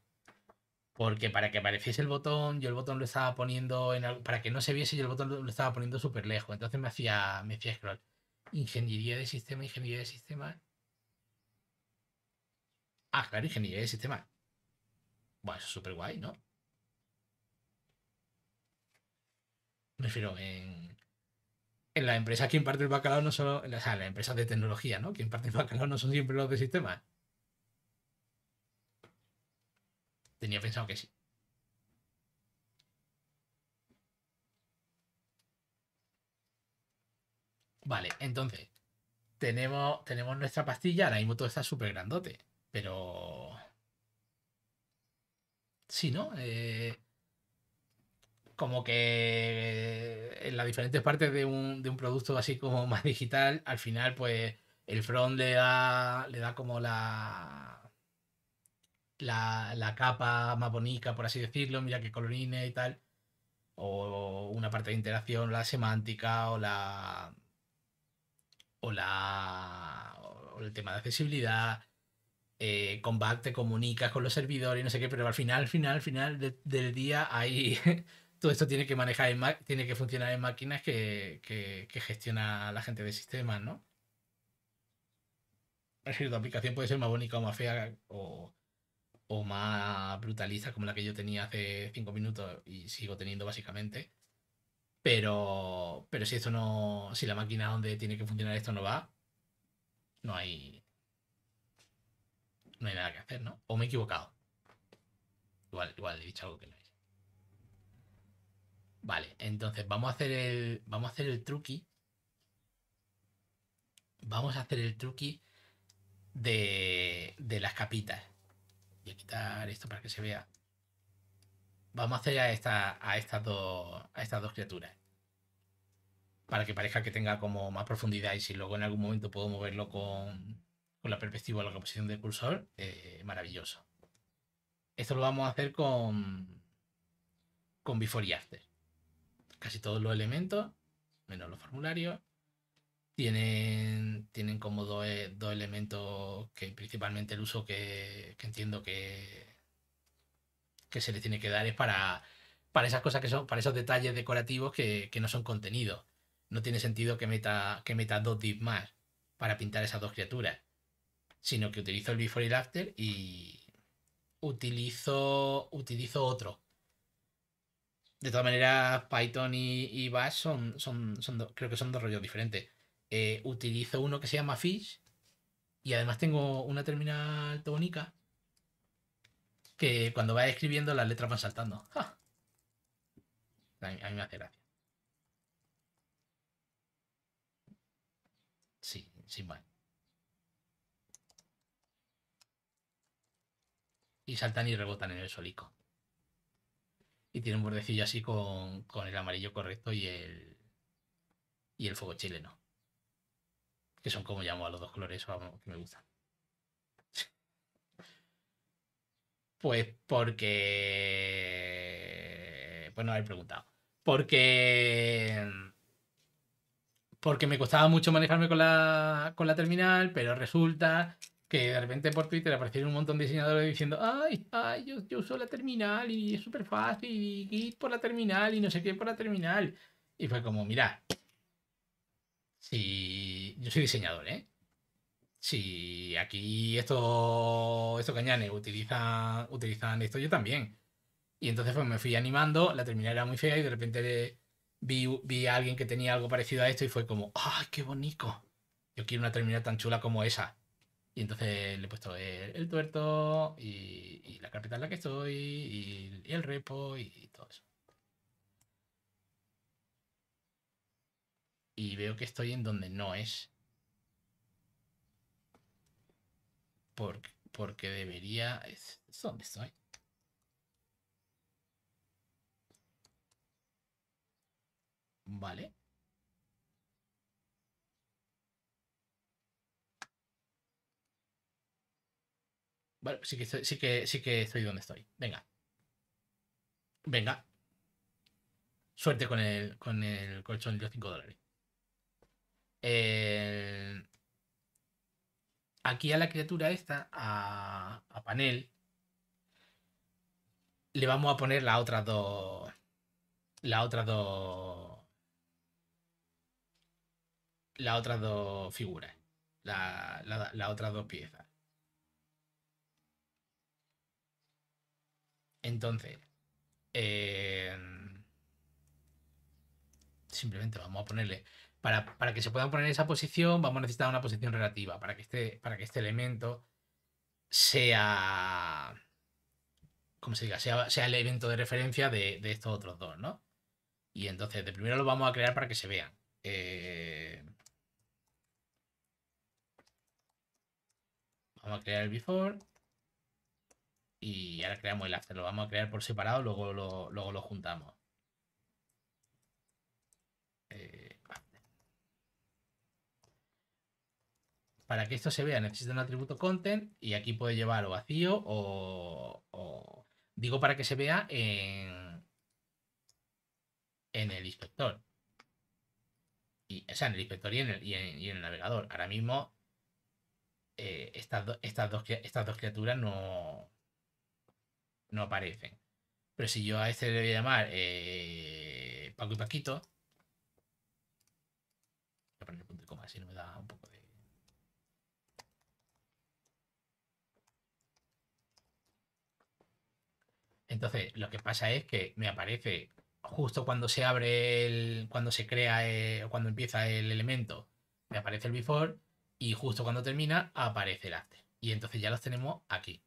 porque para que apareciese el botón, yo el botón lo estaba poniendo en para que no se viese, yo el botón lo, estaba poniendo súper lejos, entonces me hacía, me hacía scroll. Ingeniería de sistema, ingeniería de sistema. Ah, claro, ingeniería de sistema. Bueno, eso es súper guay, ¿no? Me refiero en, en la empresa que parte el bacalao, no solo, o sea, las empresas de tecnología, ¿no? Que parte el bacalao no son siempre los de sistemas. Tenía pensado que sí. Vale, entonces, tenemos, tenemos nuestra pastilla. Ahora mismo todo está súper grandote. Pero. Sí, ¿no? Eh, como que eh, en las diferentes partes de un, producto así como más digital, al final, pues el front le da como la la, capa más bonita, por así decirlo, mira que colorine y tal, o una parte de interacción, la semántica, o la. o la. o el tema de accesibilidad. Eh, combate comunicas con los servidores y no sé qué, pero al final, final, final del día Ahí todo esto tiene que manejar tiene que funcionar en máquinas que, gestiona la gente de sistemas, ¿no? Es decir, tu aplicación puede ser más bonita o más fea o, o más brutalista como la que yo tenía hace cinco minutos y sigo teniendo básicamente. Pero, pero si esto no, si la máquina donde tiene que funcionar esto no va, no hay, no hay nada que hacer, ¿no? O me he equivocado. Igual, igual he dicho algo que no es. Vale, entonces vamos a hacer el, vamos a hacer el truqui. Vamos a hacer el truqui de, de las capitas quitar esto para que se vea. Vamos a hacer a, esta, a, estas, dos, a estas dos criaturas. Para que parezca que tenga como más profundidad y si luego en algún momento puedo moverlo con, con la perspectiva o la composición del cursor, eh, maravilloso. Esto lo vamos a hacer con, con Before y After. Casi todos los elementos, menos los formularios, tienen, tienen como dos, elementos que principalmente el uso que, entiendo que, que se le tiene que dar es para, para esas cosas que son, para esos detalles decorativos que, no son contenido. No tiene sentido que meta, que meta dos dips más para pintar esas dos criaturas, sino que utilizo el before y el after y utilizo, utilizo otro. De todas maneras, Python y, y Bash son, creo que son dos rollos diferentes. Eh, utilizo uno que se llama Fish y además tengo una terminal tónica que cuando va escribiendo las letras van saltando. A, mí, me hace gracia. Sí, sin Y saltan y rebotan en el solico. Y tiene un bordecillo así con, con el amarillo correcto y el, y el fuego chileno. Que son como llamo a los dos colores, que me gustan. Pues porque. Pues no haber preguntado. Porque. Porque me costaba mucho manejarme con la, con la terminal, pero resulta que de repente por Twitter aparecieron un montón de diseñadores diciendo: Ay, ay, yo, uso la terminal y es súper fácil, y por la terminal y no sé qué por la terminal. Y fue como: Mira, si yo soy diseñador, ¿eh? Si aquí estos esto cañanes utiliza, utilizan esto, yo también. Y entonces pues me fui animando, la terminal era muy fea y de repente vi, a alguien que tenía algo parecido a esto y fue como, ¡ay, qué bonito! Yo quiero una terminal tan chula como esa. Y entonces le he puesto el, tuerto y, la carpeta en la que estoy y, el repo y todo eso. y veo que estoy en donde no es. Porque, debería... Es, donde estoy. Vale. Bueno, sí que estoy, sí que, sí que estoy donde estoy. Venga. Venga. Suerte con el, con el colchón de los 5 dólares. Eh, aquí a la criatura esta, a, Panel, le vamos a poner la otra dos. la otra dos. la otra dos figuras. Las la, la otras dos piezas. Entonces. Eh, simplemente vamos a ponerle para, que se pueda poner en esa posición, vamos a necesitar una posición relativa para que este, para que este elemento sea. ¿Cómo se diga? Sea, el evento de referencia de, estos otros dos, ¿no? Y entonces, de primero lo vamos a crear para que se vean. Eh, vamos a crear el before. Y ahora creamos el after. Lo vamos a crear por separado, luego lo, luego lo juntamos. Eh, Para que esto se vea necesito un atributo content y aquí puede llevarlo vacío o, digo para que se vea en, el inspector. Y, o sea, en el inspector y en el, y en, el navegador. Ahora mismo eh, estas, estas, dos, estas dos criaturas no, no aparecen. Pero si yo a este le voy a llamar eh, Paco y Paquito, voy a poner punto coma, así no me da un poco Entonces, lo que pasa es que me aparece justo cuando se abre el. cuando se crea, eh, cuando empieza el elemento, me aparece el before y justo cuando termina aparece el after. Y entonces ya los tenemos aquí.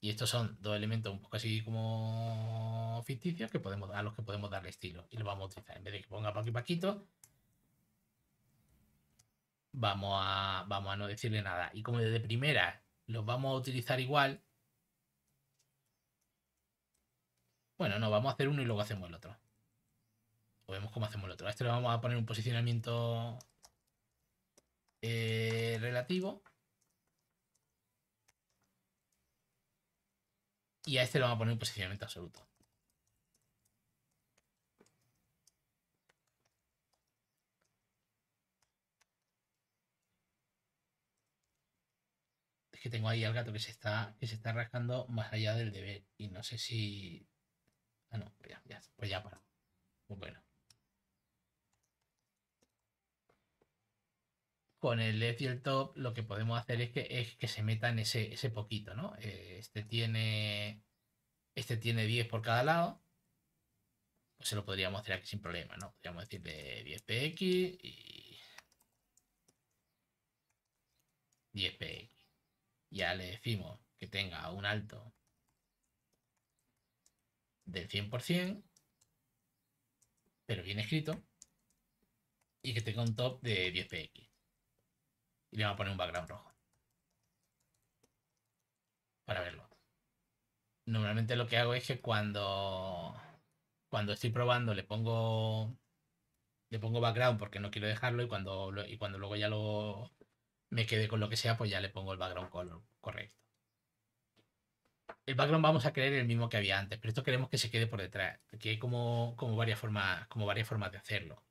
Y estos son dos elementos un poco así como ficticios que podemos, a los que podemos darle estilo. Y los vamos a utilizar. En vez de que ponga Paqui Paquito, vamos a, vamos a no decirle nada. Y como desde primera los vamos a utilizar igual, Bueno, no, vamos a hacer uno y luego hacemos el otro. O vemos cómo hacemos el otro. A este le vamos a poner un posicionamiento eh, relativo. Y a este le vamos a poner un posicionamiento absoluto. Es que tengo ahí al gato que se está, que se está rascando más allá del deber. Y no sé si Ah, no, pues ya para. bueno. Con el left y el top lo que podemos hacer es que, es que se metan ese, ese poquito, ¿no? Eh, este tiene. Este tiene 10 por cada lado. Pues se lo podríamos hacer aquí sin problema, ¿no? Podríamos decirle 10px y. 10px. Ya le decimos que tenga un alto del 100%, pero bien escrito, y que tenga un top de 10px. Y le va a poner un background rojo. Para verlo. Normalmente lo que hago es que cuando, cuando estoy probando le pongo le pongo background porque no quiero dejarlo y cuando, y cuando luego ya lo me quede con lo que sea, pues ya le pongo el background color correcto el background vamos a crear el mismo que había antes, pero esto queremos que se quede por detrás, Aquí hay como, varias, formas, de hacerlo.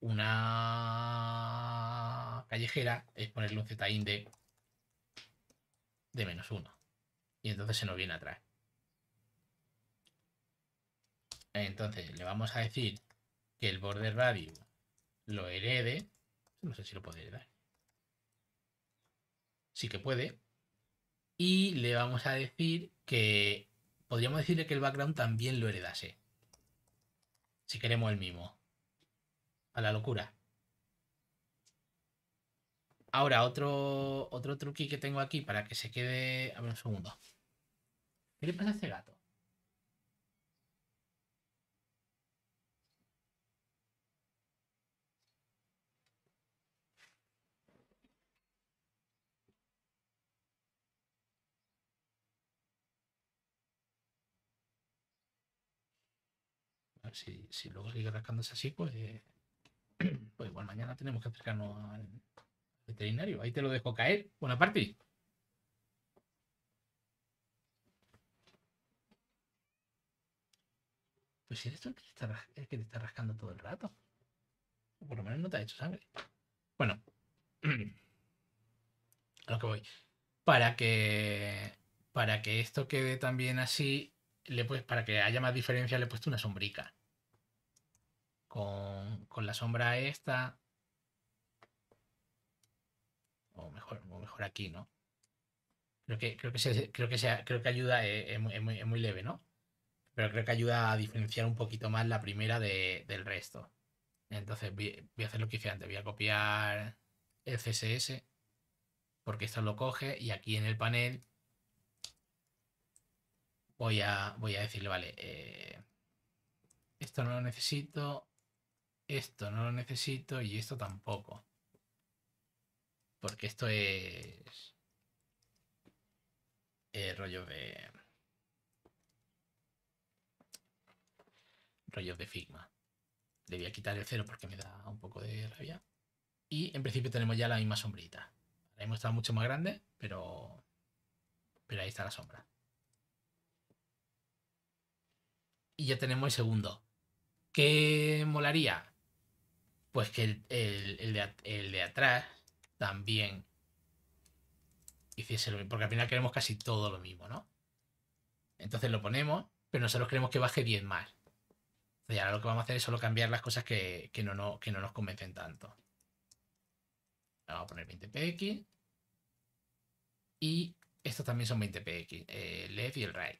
Una callejera es ponerle un z index de, menos 1. Y entonces se nos viene atrás. Entonces le vamos a decir que el border radio lo herede. No sé si lo puede heredar. Sí que puede, y le vamos a decir que podríamos decirle que el background también lo heredase. Si queremos el mismo. A la locura. Ahora, otro, otro truqui que tengo aquí para que se quede... A ver un segundo. ¿Qué le pasa a este gato? si, si luego sigue rascándose así, pues, eh, pues igual mañana tenemos que acercarnos al veterinario. Ahí te lo dejo caer. Buena parte. Pues si eres tú el que, te está, rascando todo el rato. por lo menos no te ha hecho sangre. Bueno. A lo que voy. Para que. Para que esto quede también así, le pues, para que haya más diferencia, le he puesto una sombrica con, la sombra esta. O mejor, mejor aquí, ¿no? Creo que, creo que, creo que, creo que ayuda, eh, es, muy, leve, ¿no? Pero creo que ayuda a diferenciar un poquito más la primera del resto. Entonces voy, a hacer lo que hice antes, voy a copiar el CSS, porque esto lo coge y aquí en el panel voy a, voy a decirle, vale, eh, esto no lo necesito, esto no lo necesito y esto tampoco. Porque esto es... El eh, rollo de... Rollo de Figma. Le voy a quitar el cero porque me da un poco de rabia. Y en principio tenemos ya la misma sombrita. La hemos estado mucho más grande, pero... Pero ahí está la sombra. Y ya tenemos el segundo. ¿Qué molaría? pues que el, el, de, atrás también hiciese lo mismo. Porque al final queremos casi todo lo mismo, ¿no? Entonces lo ponemos, pero nosotros queremos que baje 10 más. Y ahora lo que vamos a hacer es solo cambiar las cosas que, no, que no nos convencen tanto. Vamos a poner 20px. Y estos también son 20px, eh, el left y el right.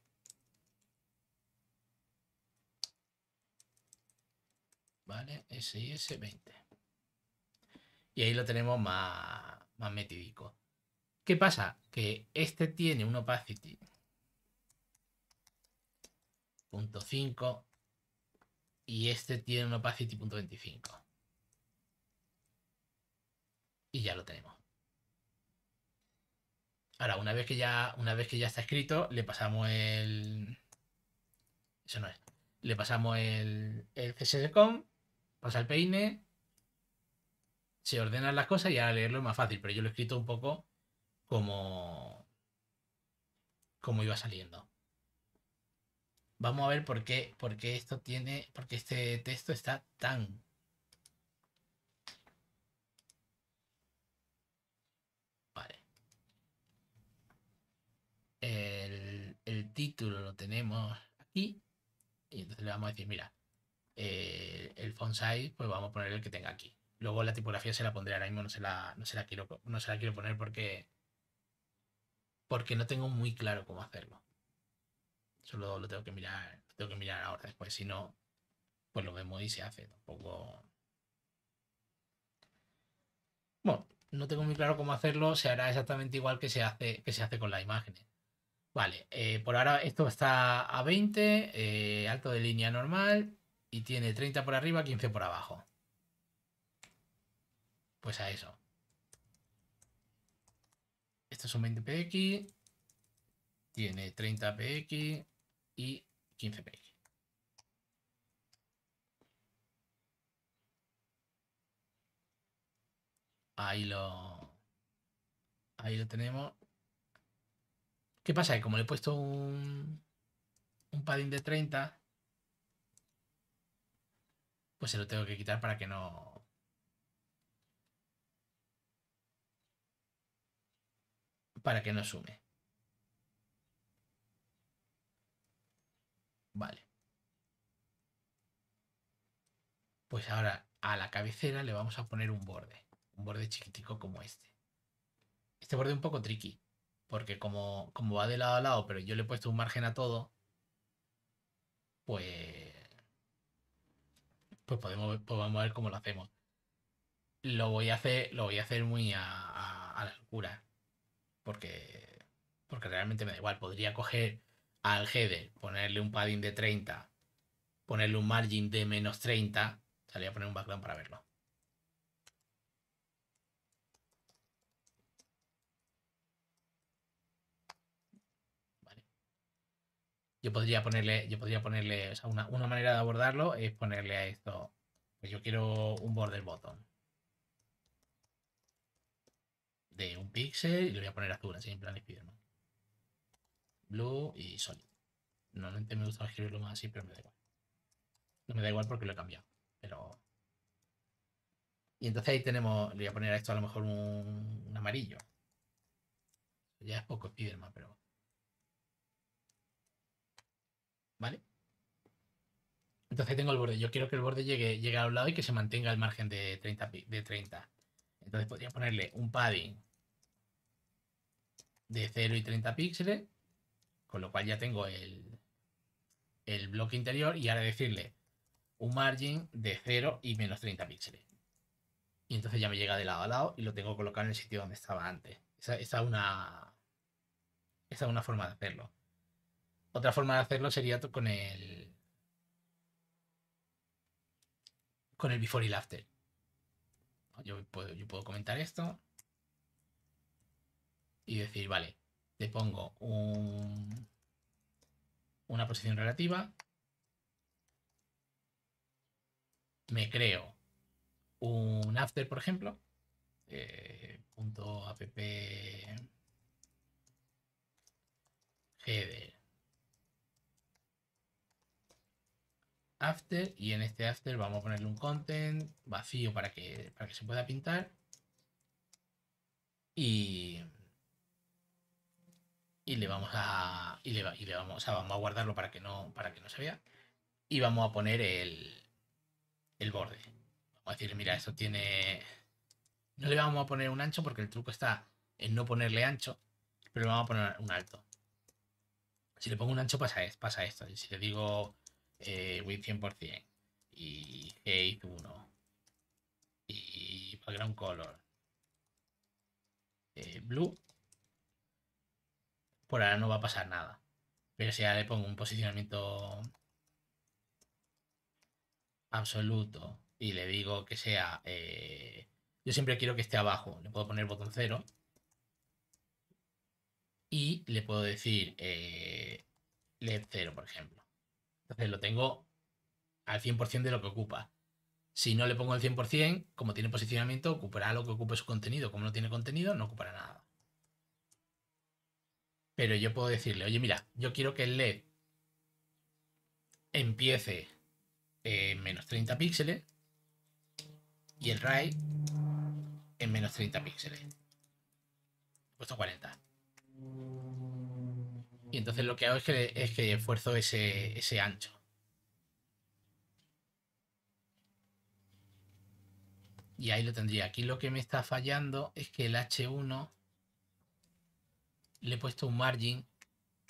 ¿Vale? SIS20. Y ahí lo tenemos más, más metidico. ¿Qué pasa? Que este tiene un opacity. 5 y este tiene un opacity 25. Y ya lo tenemos. Ahora, una vez que ya, una vez que ya está escrito, le pasamos el. Eso no es. Le pasamos el, el CSS.com pasa el peine, se ordenan las cosas y ahora leerlo es más fácil, pero yo lo he escrito un poco como, como iba saliendo. Vamos a ver por qué, por esto tiene, qué este texto está tan El, el, título lo tenemos aquí. Y entonces le vamos a decir, mira, eh, el font size, pues vamos a poner el que tenga aquí. Luego la tipografía se la pondré ahora mismo, no se la, quiero, no se la quiero poner porque, porque no tengo muy claro cómo hacerlo. Solo lo tengo que mirar, tengo que mirar ahora después, si no, pues lo vemos y se hace. Tampoco. Bueno, no tengo muy claro cómo hacerlo, se hará exactamente igual que se hace, que se hace con las imágenes. Vale, eh, por ahora esto está a 20, eh, alto de línea normal, y tiene 30 por arriba, 15 por abajo. Pues a eso. Esto son 20 px. Tiene 30 px y 15 px. Ahí lo... Ahí lo tenemos. ¿Qué pasa? como le he puesto un, un padding de 30, pues se lo tengo que quitar para que no... Para que no sume. Vale. Pues ahora a la cabecera le vamos a poner un borde. Un borde chiquitico como este. Este borde un poco tricky. Porque como, como va de lado a lado, pero yo le he puesto un margen a todo, pues pues podemos, pues a ver cómo lo hacemos. Lo voy a hacer, lo voy a hacer muy a, a, la locura. Porque, porque realmente me da igual. Podría coger al header, ponerle un padding de 30, ponerle un margin de menos 30, salía a poner un background para verlo. yo podría ponerle, yo podría ponerle, o sea, una, manera de abordarlo es ponerle a esto, pues yo quiero un border button de un píxel y lo voy a poner azul, así en plan Spiderman. Blue y solid. Normalmente me gusta escribirlo más así, pero me da igual. No me da igual porque lo he cambiado, pero... Y entonces ahí tenemos, le voy a poner a esto a lo mejor un, un amarillo. Ya es poco Spiderman, pero... ¿Vale? Entonces tengo el borde. Yo quiero que el borde llegue, llegue a un lado y que se mantenga el margen de 30, de 30. Entonces podría ponerle un padding de 0 y 30 píxeles, con lo cual ya tengo el, el bloque interior y ahora decirle un margin de 0 y menos 30 píxeles. Y entonces ya me llega de lado a lado y lo tengo colocado en el sitio donde estaba antes. Esa, una, esa es una forma de hacerlo. Otra forma de hacerlo sería con el. Con el before y el after. Yo puedo, yo puedo comentar esto. Y decir, vale, te pongo un, una posición relativa. Me creo un after, por ejemplo. Eh, punto app header after y en este after vamos a ponerle un content vacío para que, para que se pueda pintar. Y, y le vamos a y le, vamos, vamos a guardarlo para que no para que no se vea y vamos a poner el, el borde. Vamos a decir mira, esto tiene no le vamos a poner un ancho porque el truco está en no ponerle ancho, pero le vamos a poner un alto. Si le pongo un ancho pasa, esto. si le digo eh, 100% y hate 1 y background color eh, blue por ahora no va a pasar nada pero si ahora le pongo un posicionamiento absoluto y le digo que sea eh, yo siempre quiero que esté abajo le puedo poner botón 0 y le puedo decir eh, LED 0, por ejemplo. Entonces lo tengo al 100% de lo que ocupa. Si no le pongo el 100%, como tiene posicionamiento, ocupará lo que ocupe su contenido. Como no tiene contenido, no ocupará nada. Pero yo puedo decirle, oye, mira, yo quiero que el LED empiece en menos 30 píxeles y el RAI en menos 30 píxeles. puesto 40. Y entonces lo que hago es que, es que esfuerzo ese, ese ancho. Y ahí lo tendría. Aquí lo que me está fallando es que el H1 le he puesto un margin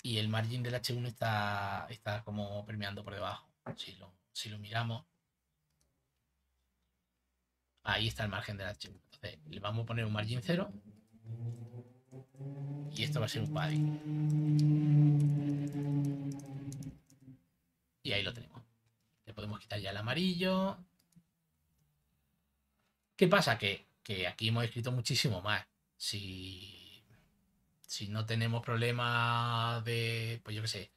y el margin del H1 está, está como permeando por debajo. Si lo, si lo miramos, ahí está el margen del H1. Entonces le vamos a poner un margin 0 y esto va a ser un padding. Y ahí lo tenemos. Le podemos quitar ya el amarillo. ¿Qué pasa? Que, que aquí hemos escrito muchísimo más. Si, si no tenemos problema de, pues yo qué sé,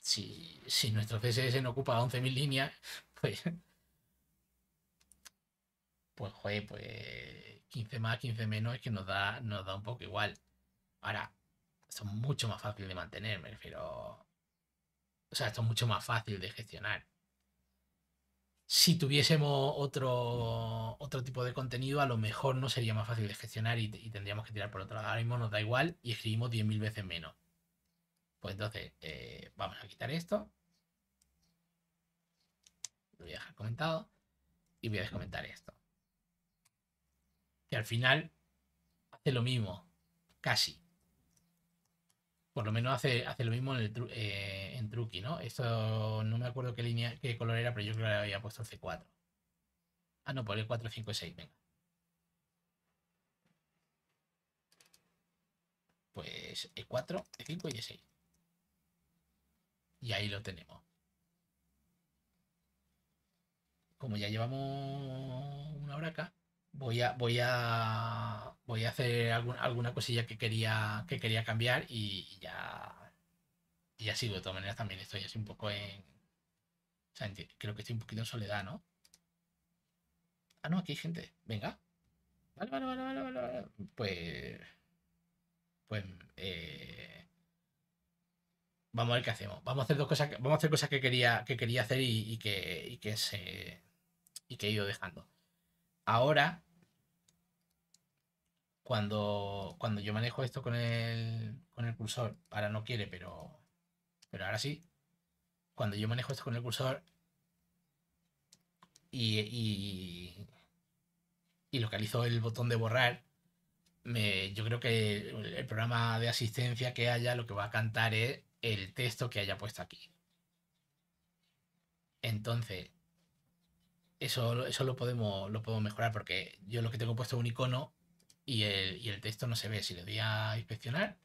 si, si nuestro CSS no ocupa 11.000 líneas, pues pues joder, pues 15 más, 15 menos, es que nos da, nos da un poco igual. Ahora, son mucho más fácil de mantener, me refiero. O sea, esto es mucho más fácil de gestionar. Si tuviésemos otro, otro tipo de contenido, a lo mejor no sería más fácil de gestionar y, tendríamos que tirar por otro lado. Ahora mismo nos da igual y escribimos 10.000 veces menos. Pues entonces, eh, vamos a quitar esto. Lo voy a dejar comentado. Y voy a descomentar esto que al final hace lo mismo, casi. Por lo menos hace, hace lo mismo en, el, eh, ¿no? Esto no me acuerdo qué línea, qué color era, pero yo creo que le había puesto el C4. Ah, no, por el 4, 5 y 6, venga. Pues E4, E5 y E6. Y ahí lo tenemos. Como ya llevamos una hora acá, voy a, voy a, voy a hacer alguna alguna cosilla que quería, que quería cambiar y, ya, y ya De todas maneras, también estoy así un poco en. O sea, creo que estoy un poquito en soledad, ¿no? Ah, no, aquí gente. Venga. Vale, vale, vale, vale, vale. Pues. Pues. Eh, vamos a ver qué hacemos. Vamos a hacer dos cosas. Vamos a hacer cosas que quería, que quería hacer que, y que se. Y que he ido dejando. Ahora, cuando, cuando yo manejo esto con el, cursor, ahora no quiere, pero, pero ahora sí. Cuando yo manejo esto con el cursor y, y, localizo el botón de borrar, me, yo creo que el programa de asistencia que haya lo que va a cantar es el texto que haya puesto aquí. Entonces, eso, lo, podemos, lo podemos mejorar porque yo lo que tengo puesto es un icono y el, texto no se ve. Si le doy a inspeccionar,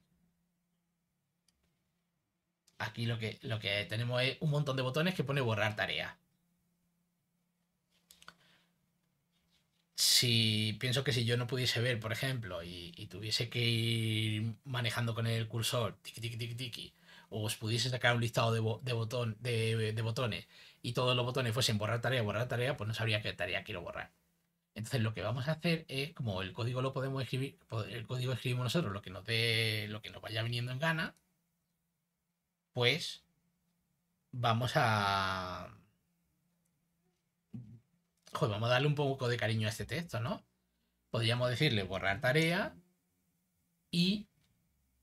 aquí lo que, lo que tenemos es un montón de botones que pone borrar tarea. Si pienso que si yo no pudiese ver, por ejemplo, y, tuviese que ir manejando con el cursor, tiki, tiki, tiki, tiki, o os pudiese sacar un listado de, botón, de botones y todos los botones fuesen borrar tarea, borrar tarea, pues no sabría qué tarea quiero borrar. Entonces lo que vamos a hacer es, como el código lo podemos escribir, el código escribimos nosotros lo que nos dé, lo que nos vaya viniendo en gana, pues vamos a... Joder, vamos a darle un poco de cariño a este texto, ¿no? Podríamos decirle borrar tarea y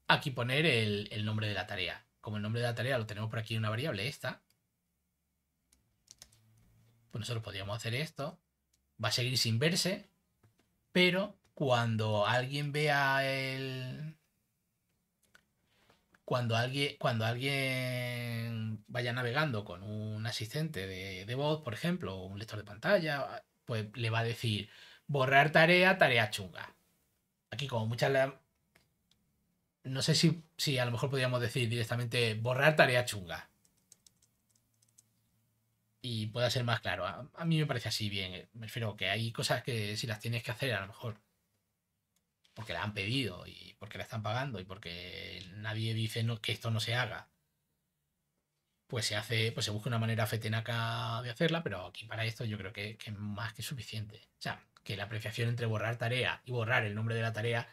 aquí poner el, el nombre de la tarea. Como el nombre de la tarea lo tenemos por aquí en una variable, esta, pues nosotros podríamos hacer esto. Va a seguir sin verse. Pero cuando alguien vea el. Cuando alguien, cuando alguien vaya navegando con un asistente de, voz, por ejemplo, o un lector de pantalla, pues le va a decir borrar tarea, tarea chunga. Aquí, como muchas No sé si, si a lo mejor podríamos decir directamente borrar tarea chunga y pueda ser más claro. A, mí me parece así bien. Eh. Me refiero que hay cosas que si las tienes que hacer, a lo mejor porque la han pedido y porque la están pagando y porque nadie dice que esto no se haga, pues se hace, pues se busca una manera fetenaca de hacerla, pero aquí para esto yo creo que, que es más que suficiente. O sea, que la apreciación entre borrar tarea y borrar el nombre de la tarea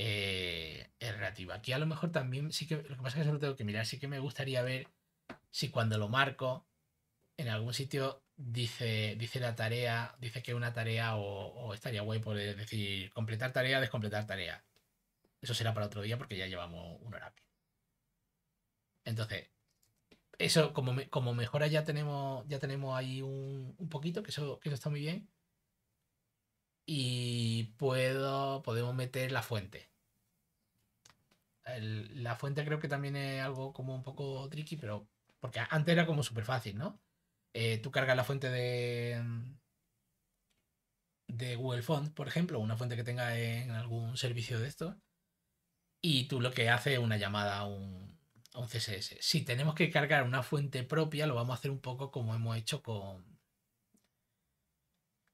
Eh, es relativo. Aquí a lo mejor también sí que lo que pasa es que solo tengo que mirar. Sí que me gustaría ver si cuando lo marco en algún sitio dice, dice la tarea, dice que una tarea o, estaría guay por decir completar tarea, descompletar tarea. Eso será para otro día porque ya llevamos un hora Entonces, eso como, como mejora ya tenemos, ya tenemos ahí un, poquito, que que eso está muy bien y puedo, podemos meter la fuente. la fuente creo que también es algo como un poco tricky, pero porque antes era como súper fácil, ¿no? Eh, tú cargas la fuente de, de Google Fonts, por ejemplo, una fuente que tenga en algún servicio de esto, y tú lo que haces es una llamada un, a un CSS. Si tenemos que cargar una fuente propia, lo vamos a hacer un poco como hemos hecho con,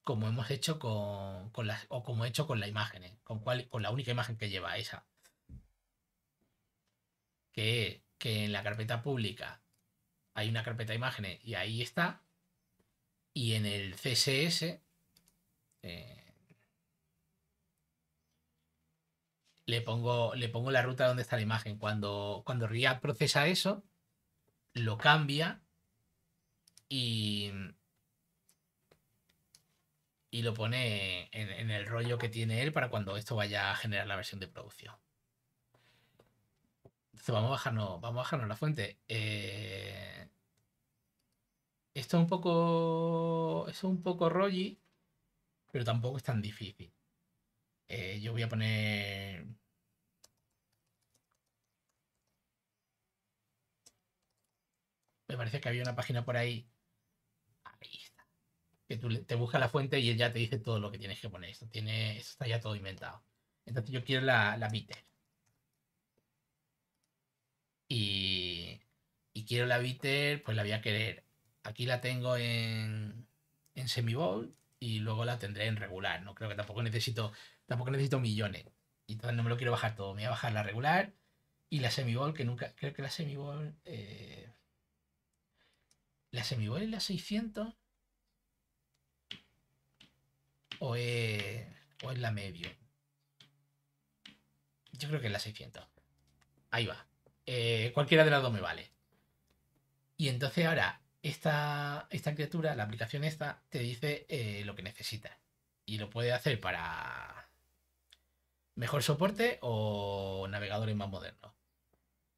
como hemos hecho con, las, o como he hecho con la imagen, ¿eh? con, con la única imagen que lleva esa. Que, en la carpeta pública hay una carpeta de imágenes y ahí está. Y en el CSS eh, le, pongo, le pongo la ruta donde está la imagen. Cuando, cuando React procesa eso, lo cambia y, y lo pone en, el rollo que tiene él para cuando esto vaya a generar la versión de producción. Entonces vamos a bajarnos, vamos la fuente. Eh, esto es un poco. Es un poco rolli. pero tampoco es tan difícil. Eh, yo voy a poner. Me parece que había una página por ahí que tú te buscas la fuente y él ya te dice todo lo que tienes que poner. Esto, tiene, está ya todo inventado. Entonces yo quiero la, la Y, y, quiero la Viter, pues la voy a querer. Aquí la tengo en, en semi y luego la tendré en regular. No creo que tampoco necesito, tampoco necesito millones. Y entonces no me lo quiero bajar todo. Me voy a bajar la regular y la semi que nunca. Creo que la semi eh, la semi es la 600 o es, la medio. Yo creo que es la 600. Ahí va. Eh, cualquiera de las dos me vale. Y entonces ahora, esta, esta criatura, la aplicación esta, te dice eh, lo que necesitas. Y lo puede hacer para mejor soporte o navegadores más modernos.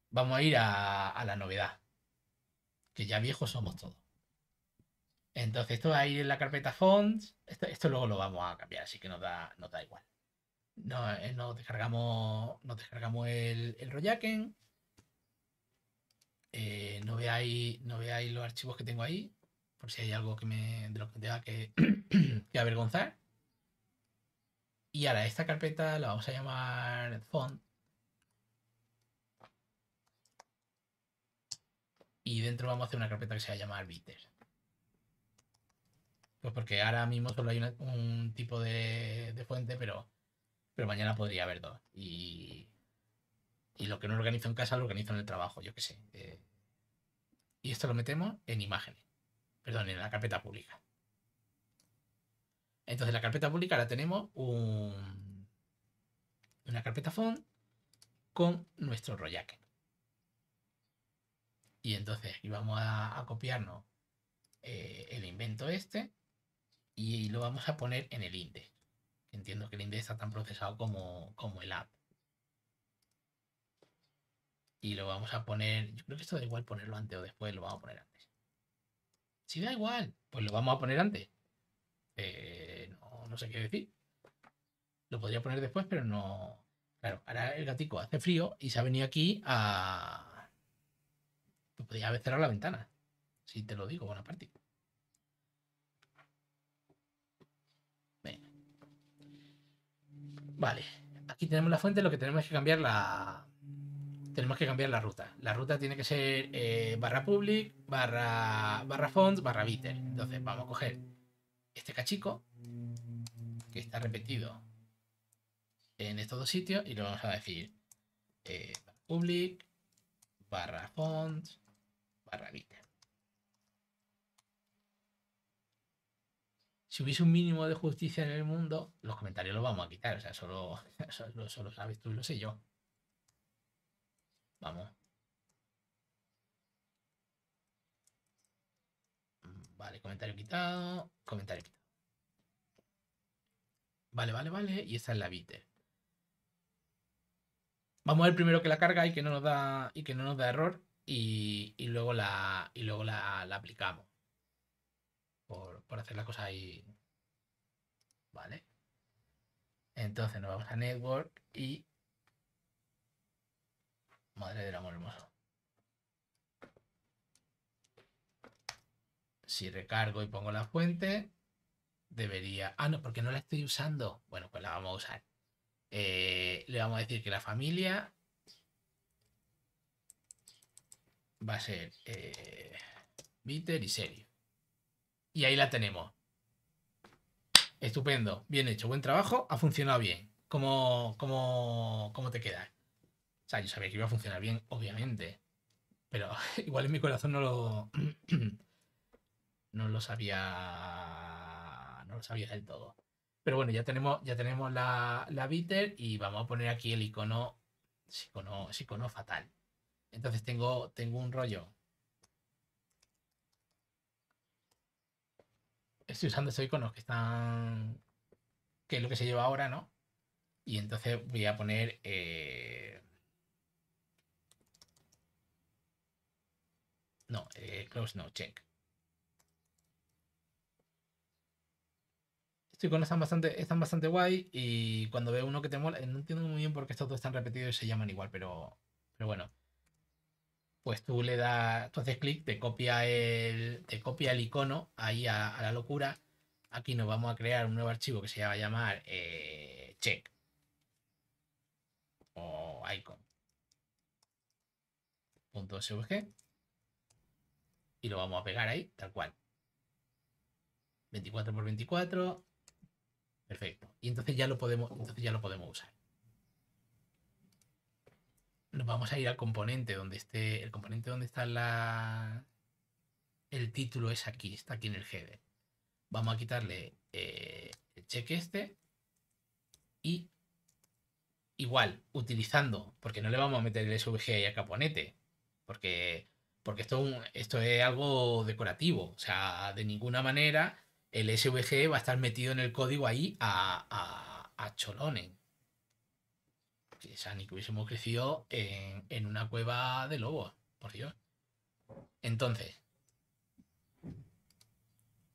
Vamos a ir a, a la novedad. Que ya viejos somos todos. Entonces, esto va a ir en la carpeta fonts. Esto, luego lo vamos a cambiar, así que nos da, da igual. No eh, descargamos, descargamos el, el eh, no, veáis, no los archivos que tengo ahí, por si hay algo que me, de lo que tenga que, que avergonzar. Y ahora esta carpeta la vamos a llamar font. Y dentro vamos a hacer una carpeta que se va a llamar Bitters. Pues porque ahora mismo solo hay un tipo de, fuente, pero, pero mañana podría haber dos. Y, lo que no organizo en casa lo organizo en el trabajo, yo qué sé. Eh, y esto lo metemos en imágenes, perdón, en la carpeta pública. Entonces, la carpeta pública ahora tenemos una carpeta font con nuestro rollaque. Y entonces aquí vamos a, copiarnos eh, el invento este y lo vamos a poner en el inde Entiendo que el inde está tan procesado como, como el app. Y lo vamos a poner, yo creo que esto da igual ponerlo antes o después, lo vamos a poner antes. Si da igual, pues lo vamos a poner antes. Eh, no, no sé qué decir. Lo podría poner después, pero no... Claro, ahora el gatico hace frío y se ha venido aquí a... Lo pues podría haber cerrado la ventana, si te lo digo, buena parte. Vale, aquí tenemos la fuente, lo que tenemos que cambiar la... Tenemos que cambiar la ruta. La ruta tiene que ser eh, barra public, barra, barra font, barra bitter. Entonces vamos a coger este cachico, que está repetido en estos dos sitios, y lo vamos a decir eh, public, barra font, barra bitter. si hubiese un mínimo de justicia en el mundo, los comentarios los vamos a quitar. O sea, solo, sabes tú y lo sé yo. Vamos. Vale, comentario quitado. Comentario quitado. Vale, vale, vale. Y esta es la vite. Vamos a ver primero que la carga y que no nos da, y que no nos da error. Y, luego, la, y luego la aplicamos por, hacer la cosa ahí. ¿Vale? Entonces nos vamos a Network y... Madre del amor hermoso. Si recargo y pongo la fuente, debería... Ah, no, porque no la estoy usando. Bueno, pues la vamos a usar. Eh, le vamos a decir que la familia va a ser eh, bitter y serio. Y ahí la tenemos. Estupendo, bien hecho, buen trabajo, ha funcionado bien. ¿Cómo, te queda? O sea, yo sabía que iba a funcionar bien, obviamente. Pero igual en mi corazón no lo. no lo sabía. No lo sabía del todo. Pero bueno, ya tenemos, ya tenemos la, la bitter y vamos a poner aquí el icono. Es icono, icono fatal. Entonces tengo, tengo un rollo estoy usando esos iconos que están. que es lo que se lleva ahora, ¿no? Y entonces voy a poner. Eh, no, eh, close no, check. Estos iconos están bastante, están bastante guay y cuando veo uno que te mola, no entiendo muy bien por qué estos dos están repetidos y se llaman igual, pero, pero bueno pues tú le das, tú haces clic, te copia el, copia el icono ahí a, la locura. Aquí nos vamos a crear un nuevo archivo que se va a llamar eh, check o icon. y lo vamos a pegar ahí, tal cual. 24 por 24. Perfecto. Y entonces ya lo podemos, entonces ya lo podemos usar nos vamos a ir al componente donde esté. El componente donde está la. El título es aquí, está aquí en el header. Vamos a quitarle eh, el cheque este. Y igual, utilizando, porque no le vamos a meter el SVG ahí a caponete. Porque, porque esto, esto es algo decorativo. O sea, de ninguna manera el SVG va a estar metido en el código ahí a, a, a ni que hubiésemos crecido en, una cueva de lobos, por Dios. Entonces,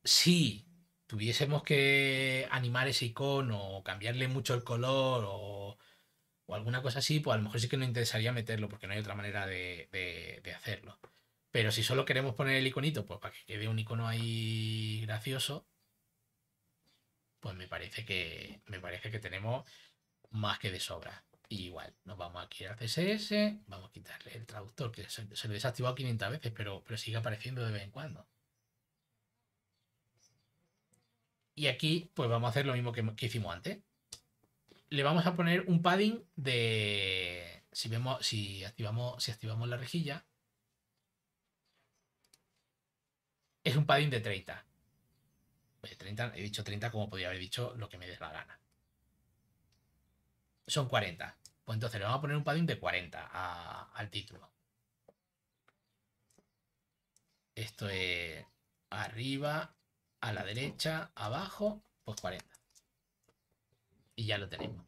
si tuviésemos que animar ese icono o cambiarle mucho el color o, alguna cosa así, pues a lo mejor sí que no interesaría meterlo porque no hay otra manera de, hacerlo. Pero si solo queremos poner el iconito, pues para que quede un icono ahí gracioso, pues me parece que, me parece que tenemos más que de sobra igual, nos vamos aquí al CSS, vamos a quitarle el traductor, que se, se lo 500 veces, pero, pero sigue apareciendo de vez en cuando. Y aquí, pues vamos a hacer lo mismo que, hicimos antes. Le vamos a poner un padding de... Si vemos, si activamos, si activamos la rejilla, es un padding de 30. 30. Pues he dicho 30 como podría haber dicho lo que me dé la gana. Son 40. Pues entonces le vamos a poner un padding de 40 al título. Esto es arriba, a la derecha, abajo, pues 40. Y ya lo tenemos.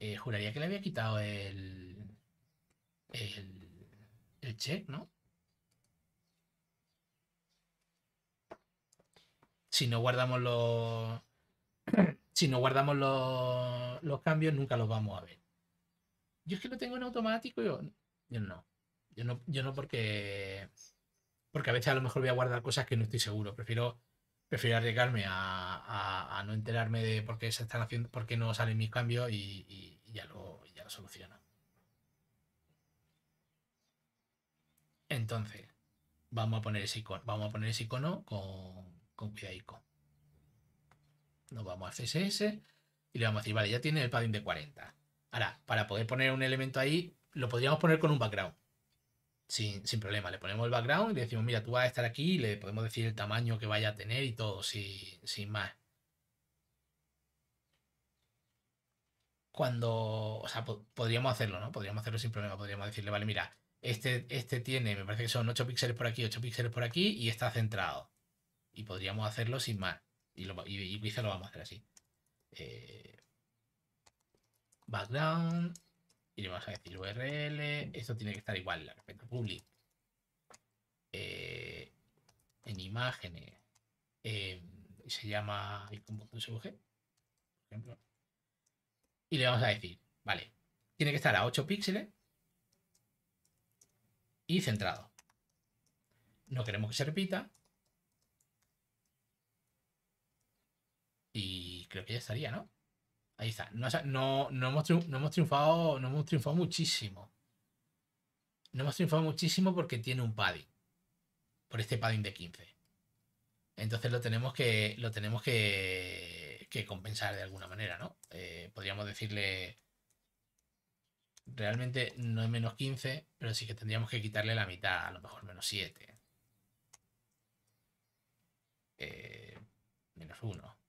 Eh, juraría que le había quitado el, el check, ¿no? Si no guardamos los, si no guardamos los, cambios, nunca los vamos a ver. Yo es que lo tengo en automático, yo, yo no. Yo no, yo no porque. Porque a veces a lo mejor voy a guardar cosas que no estoy seguro. Prefiero, arriesgarme a, a, no enterarme de por qué se están haciendo, por qué no salen mis cambios y, ya lo, ya Entonces, vamos a poner ese icono, vamos a poner ese icono con, con nos vamos a CSS y le vamos a decir, vale, ya tiene el padding de 40. Ahora, para poder poner un elemento ahí, lo podríamos poner con un background. Sin, problema, le ponemos el background y le decimos, mira, tú vas a estar aquí y le podemos decir el tamaño que vaya a tener y todo, sin, sin más. Cuando, o sea, podríamos hacerlo, ¿no? Podríamos hacerlo sin problema, podríamos decirle, vale, mira, este, este tiene, me parece que son 8 píxeles por aquí, 8 píxeles por aquí y está centrado. Y podríamos hacerlo sin más. Y, lo, quizá lo vamos a hacer así. Eh, background. Y le vamos a decir URL. Esto tiene que estar igual respecto public. Eh, en imágenes. Em, se llama Y le vamos a decir, vale, tiene que estar a 8 píxeles y centrado. No queremos que se repita, Y creo que ya estaría, ¿no? Ahí está. No, hemos, triunfado, no hemos triunfado muchísimo. No hemos triunfado muchísimo porque tiene un padding. Por este padding de 15. Entonces lo tenemos que, lo tenemos que, compensar de alguna manera, ¿no? Eh, podríamos decirle realmente no es menos 15, pero sí que tendríamos que quitarle la mitad, a lo mejor menos 7. Eh, menos 1.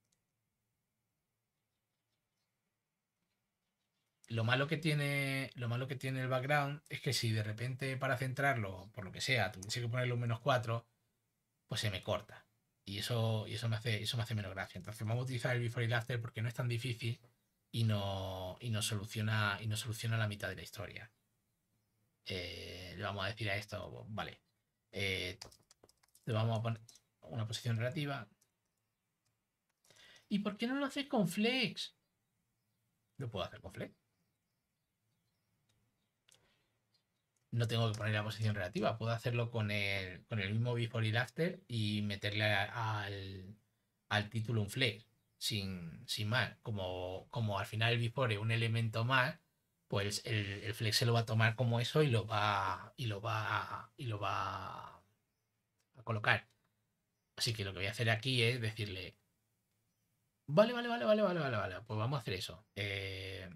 Lo malo que tiene, lo malo que tiene el background es que si de repente para centrarlo, por lo que sea, tuviese que ponerlo un menos 4, pues se me corta. Y eso, y eso me hace, eso me hace menos gracia. Entonces vamos a utilizar el before y after porque no es tan difícil y no, y soluciona, y soluciona la mitad de la historia. Eh, le vamos a decir a esto, vale. Eh, le vamos a poner una posición relativa. ¿Y por qué no lo haces con flex? Lo puedo hacer con flex. no tengo que poner la posición relativa. Puedo hacerlo con el, con el mismo before y after y meterle al, al título un flex, sin, sin más. Como, como al final el before es un elemento más, pues el, flex se lo va a tomar como eso y lo va y lo va y lo va a colocar. Así que lo que voy a hacer aquí es decirle, vale, vale, vale, vale, vale, vale, vale, pues vamos a hacer eso. Eh,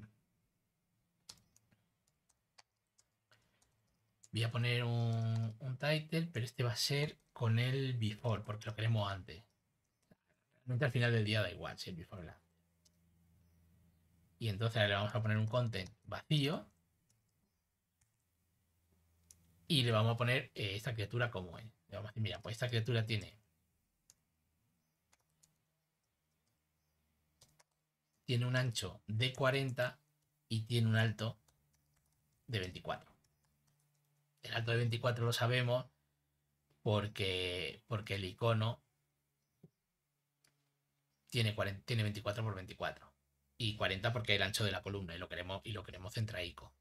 Voy a poner un, title, pero este va a ser con el before, porque lo queremos antes. Realmente al final del día da igual si el before o Y entonces le vamos a poner un content vacío. Y le vamos a poner eh, esta criatura como es. mira, pues esta criatura tiene tiene un ancho de 40 y tiene un alto de 24 el alto de 24 lo sabemos porque, porque el icono tiene, 24 por 24 y 40 porque el ancho de la columna y lo queremos, y lo queremos centraico.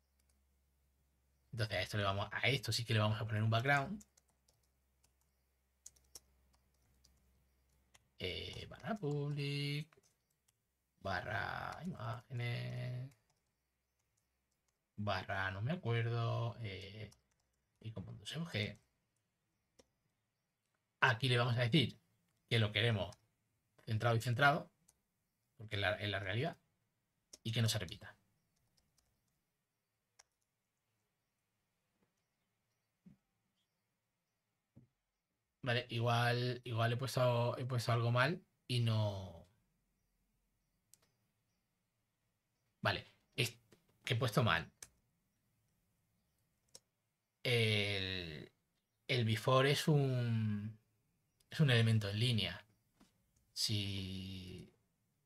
Entonces a esto, le vamos, a esto sí que le vamos a poner un background. Eh, barra public, barra imágenes, barra no me acuerdo, eh, y como que aquí le vamos a decir que lo queremos centrado y centrado, porque es la, realidad, y que no se repita. Vale, igual, igual he puesto, algo mal y no. Vale, es que he puesto mal el, el before es un, es un elemento en línea. Si,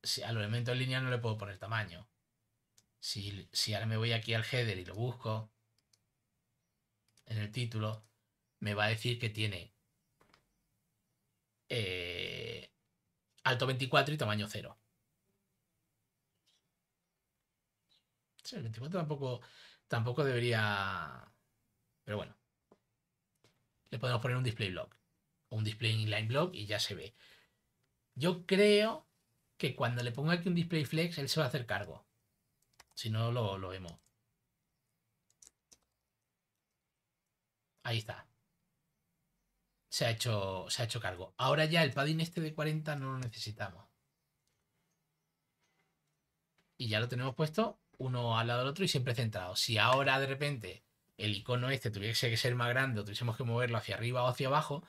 si al elemento en línea no le puedo poner tamaño. Si, ahora me voy aquí al header y lo busco en el título, me va a decir que tiene eh, alto 24 y tamaño 0. el 24 tampoco, tampoco debería pero bueno. Le podemos poner un display block. O un display inline block y ya se ve. Yo creo que cuando le ponga aquí un display flex, él se va a hacer cargo. Si no, lo, lo vemos. Ahí está. Se ha, hecho, se ha hecho cargo. Ahora ya el padding este de 40 no lo necesitamos. Y ya lo tenemos puesto uno al lado del otro y siempre centrado. Si ahora de repente el icono este tuviese que ser más grande o tuviésemos que moverlo hacia arriba o hacia abajo,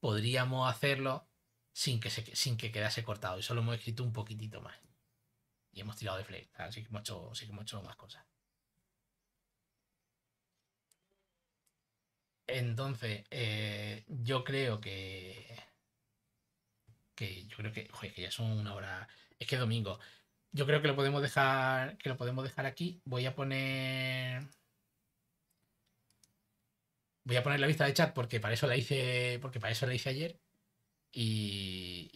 podríamos hacerlo sin que, sin que quedase cortado. Y solo hemos escrito un poquitito más. Y hemos tirado de flex. Así que hemos hecho, que más cosas. Entonces, eh, yo creo que. yo creo que. Joder, que ya son una hora. Es que es domingo. Yo creo que lo podemos dejar. Que lo podemos dejar aquí. Voy a poner voy a poner la vista de chat porque para eso la hice, porque para eso la hice ayer. Y,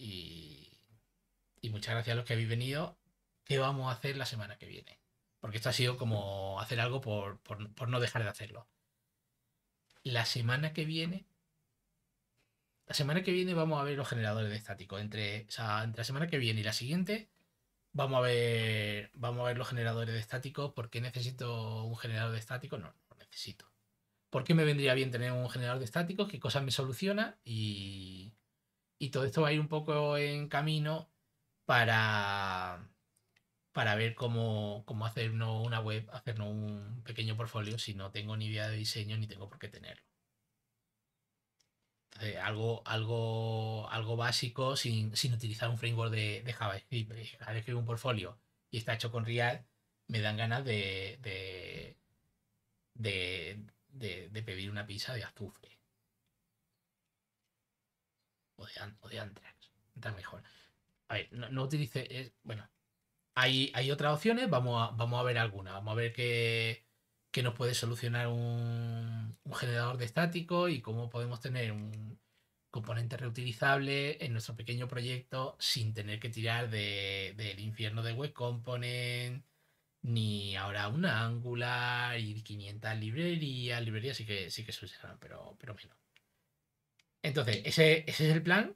y, muchas gracias a los que habéis venido. ¿Qué vamos a hacer la semana que viene? Porque esto ha sido como hacer algo por, no dejar de hacerlo. La semana que viene. La semana que viene vamos a ver los generadores de estático. Entre, entre la semana que viene y la siguiente vamos a ver. Vamos a ver los generadores de estático. ¿Por qué necesito un generador de estático? No, no necesito ¿por qué me vendría bien tener un generador de estáticos? ¿Qué cosas me soluciona? Y, todo esto va a ir un poco en camino para, para ver cómo, cómo hacernos una web, hacernos un pequeño portfolio si no tengo ni idea de diseño ni tengo por qué tenerlo. algo, algo, algo básico sin, utilizar un framework de, de JavaScript. Cada un portfolio y está hecho con React, me dan ganas de, de de, pedir una pizza de azufre. O de, Antrax. Está mejor. A ver, no, utilice. bueno, hay, hay, otras opciones. Vamos a, vamos a ver alguna. Vamos a ver qué, qué nos puede solucionar un, generador de estático y cómo podemos tener un componente reutilizable en nuestro pequeño proyecto sin tener que tirar del infierno de web component ni ahora una Angular y 500 librerías, librerías sí que, sí que pero, pero menos. Entonces, ese, es el plan,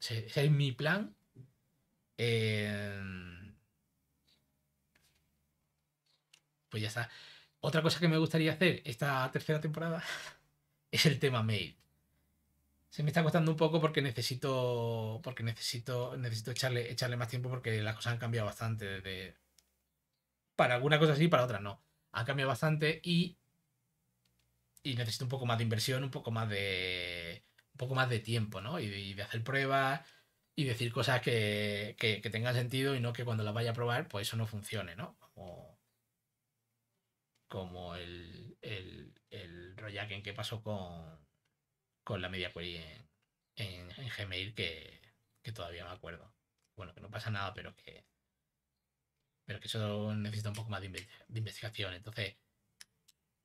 ese, es mi plan. Em, pues ya está. Otra cosa que me gustaría hacer esta tercera temporada es el tema mail. Se me está costando un poco porque necesito. Porque necesito. Necesito echarle, echarle más tiempo porque las cosas han cambiado bastante desde, para alguna cosa sí, para otra no. Ha cambiado bastante y, y necesito un poco más de inversión, un poco más de, un poco más de tiempo, ¿no? Y, de hacer pruebas y decir cosas que, tengan sentido y no que cuando las vaya a probar, pues eso no funcione, ¿no? Como, el, el, el en que pasó con, con la media query en, Gmail, que, que todavía me acuerdo. Bueno, que no pasa nada, pero que, pero que eso necesita un poco más de, investigación. Entonces,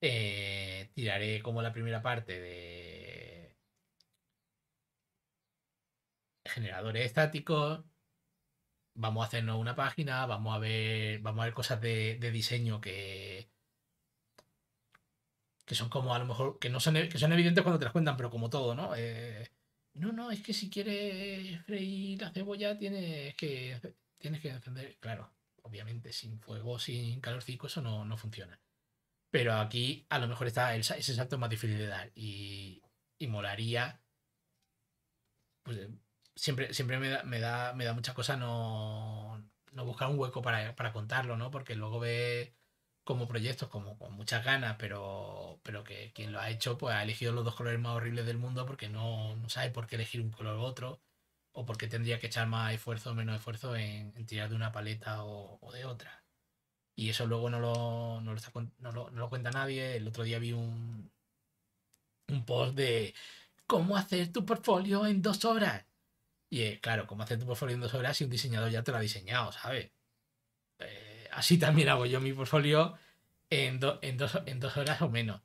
eh, tiraré como la primera parte de generadores estáticos. Vamos a hacernos una página, vamos a ver, vamos a ver cosas de, diseño que, que son como a lo mejor, que no son, que son evidentes cuando te las cuentan, pero como todo, ¿no? Eh, no, no, es que si quieres freír la cebolla tienes que, tienes que encender, claro obviamente sin fuego, sin calorcito, eso no, funciona. Pero aquí a lo mejor está el, ese salto más difícil de dar y, molaría. Pues siempre, siempre me, da, me, da, mucha cosa no, no buscar un hueco para, contarlo, ¿no? Porque luego ve como proyectos como con muchas ganas, pero, pero que quien lo ha hecho pues ha elegido los dos colores más horribles del mundo porque no, no sabe por qué elegir un color u otro o por qué tendría que echar más esfuerzo o menos esfuerzo en, tirar de una paleta o, de otra. Y eso luego no lo, cuenta nadie. El otro día vi un, un post de cómo hacer tu portfolio en dos horas. Y eh, claro, cómo hacer tu portfolio en dos horas si un diseñador ya te lo ha diseñado, ¿sabes? Eh, así también hago yo mi portfolio en, en, en dos horas o menos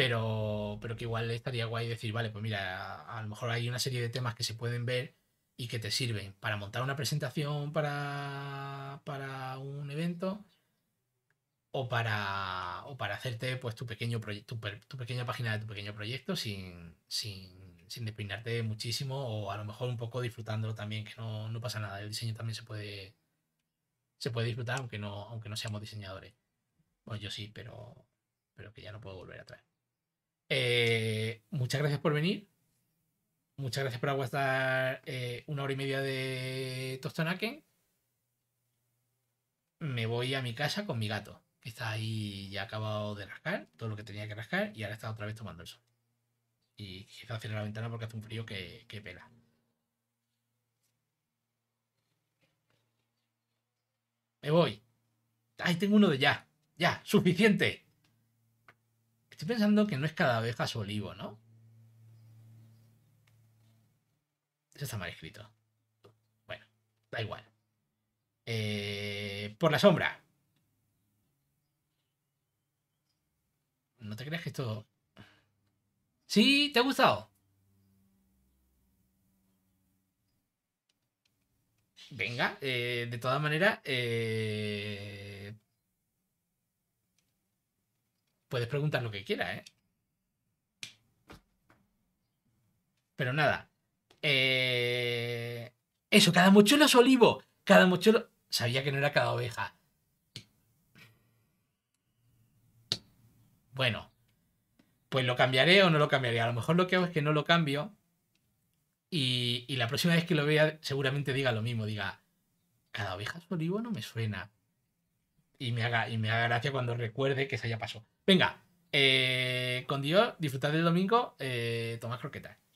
pero, que igual estaría guay decir, vale, pues mira, a, lo mejor hay una serie de temas que se pueden ver y que te sirven para montar una presentación para, para un evento o para, para hacerte pues tu pequeño tu, pequeña página de tu pequeño proyecto sin, sin, despeinarte muchísimo o a lo mejor un poco disfrutándolo también, que no, pasa nada, el diseño también se puede, se puede disfrutar aunque no, aunque no seamos diseñadores. Pues yo sí, pero, pero que ya no puedo volver atrás. Eh, muchas gracias por venir. Muchas gracias por aguantar eh, una hora y media de Tostonaken. Me voy a mi casa con mi gato, que está ahí ya acabado de rascar todo lo que tenía que rascar y ahora está otra vez tomando el sol. Y quizás cierre la ventana porque hace un frío que, que pela. Me voy. Ahí tengo uno de ya. Ya, suficiente. Estoy pensando que no es cada abeja su olivo, ¿no? Eso está mal escrito. Bueno, da igual. Eh, por la sombra. No te crees que esto... ¿Sí? ¿Te ha gustado? Venga, eh, de todas maneras... Eh, Puedes preguntar lo que quieras, ¿eh? Pero nada. Eh, eso, cada mochuelo es olivo. Cada mochuelo. Sabía que no era cada oveja. Bueno. Pues lo cambiaré o no lo cambiaré. A lo mejor lo que hago es que no lo cambio. Y, la próxima vez que lo vea, seguramente diga lo mismo. Diga, cada oveja es olivo no me suena. Y me haga, y me haga gracia cuando recuerde que se haya pasado. Venga, eh, con Dios, disfrutad del domingo, Tomás eh, tomad croquetas.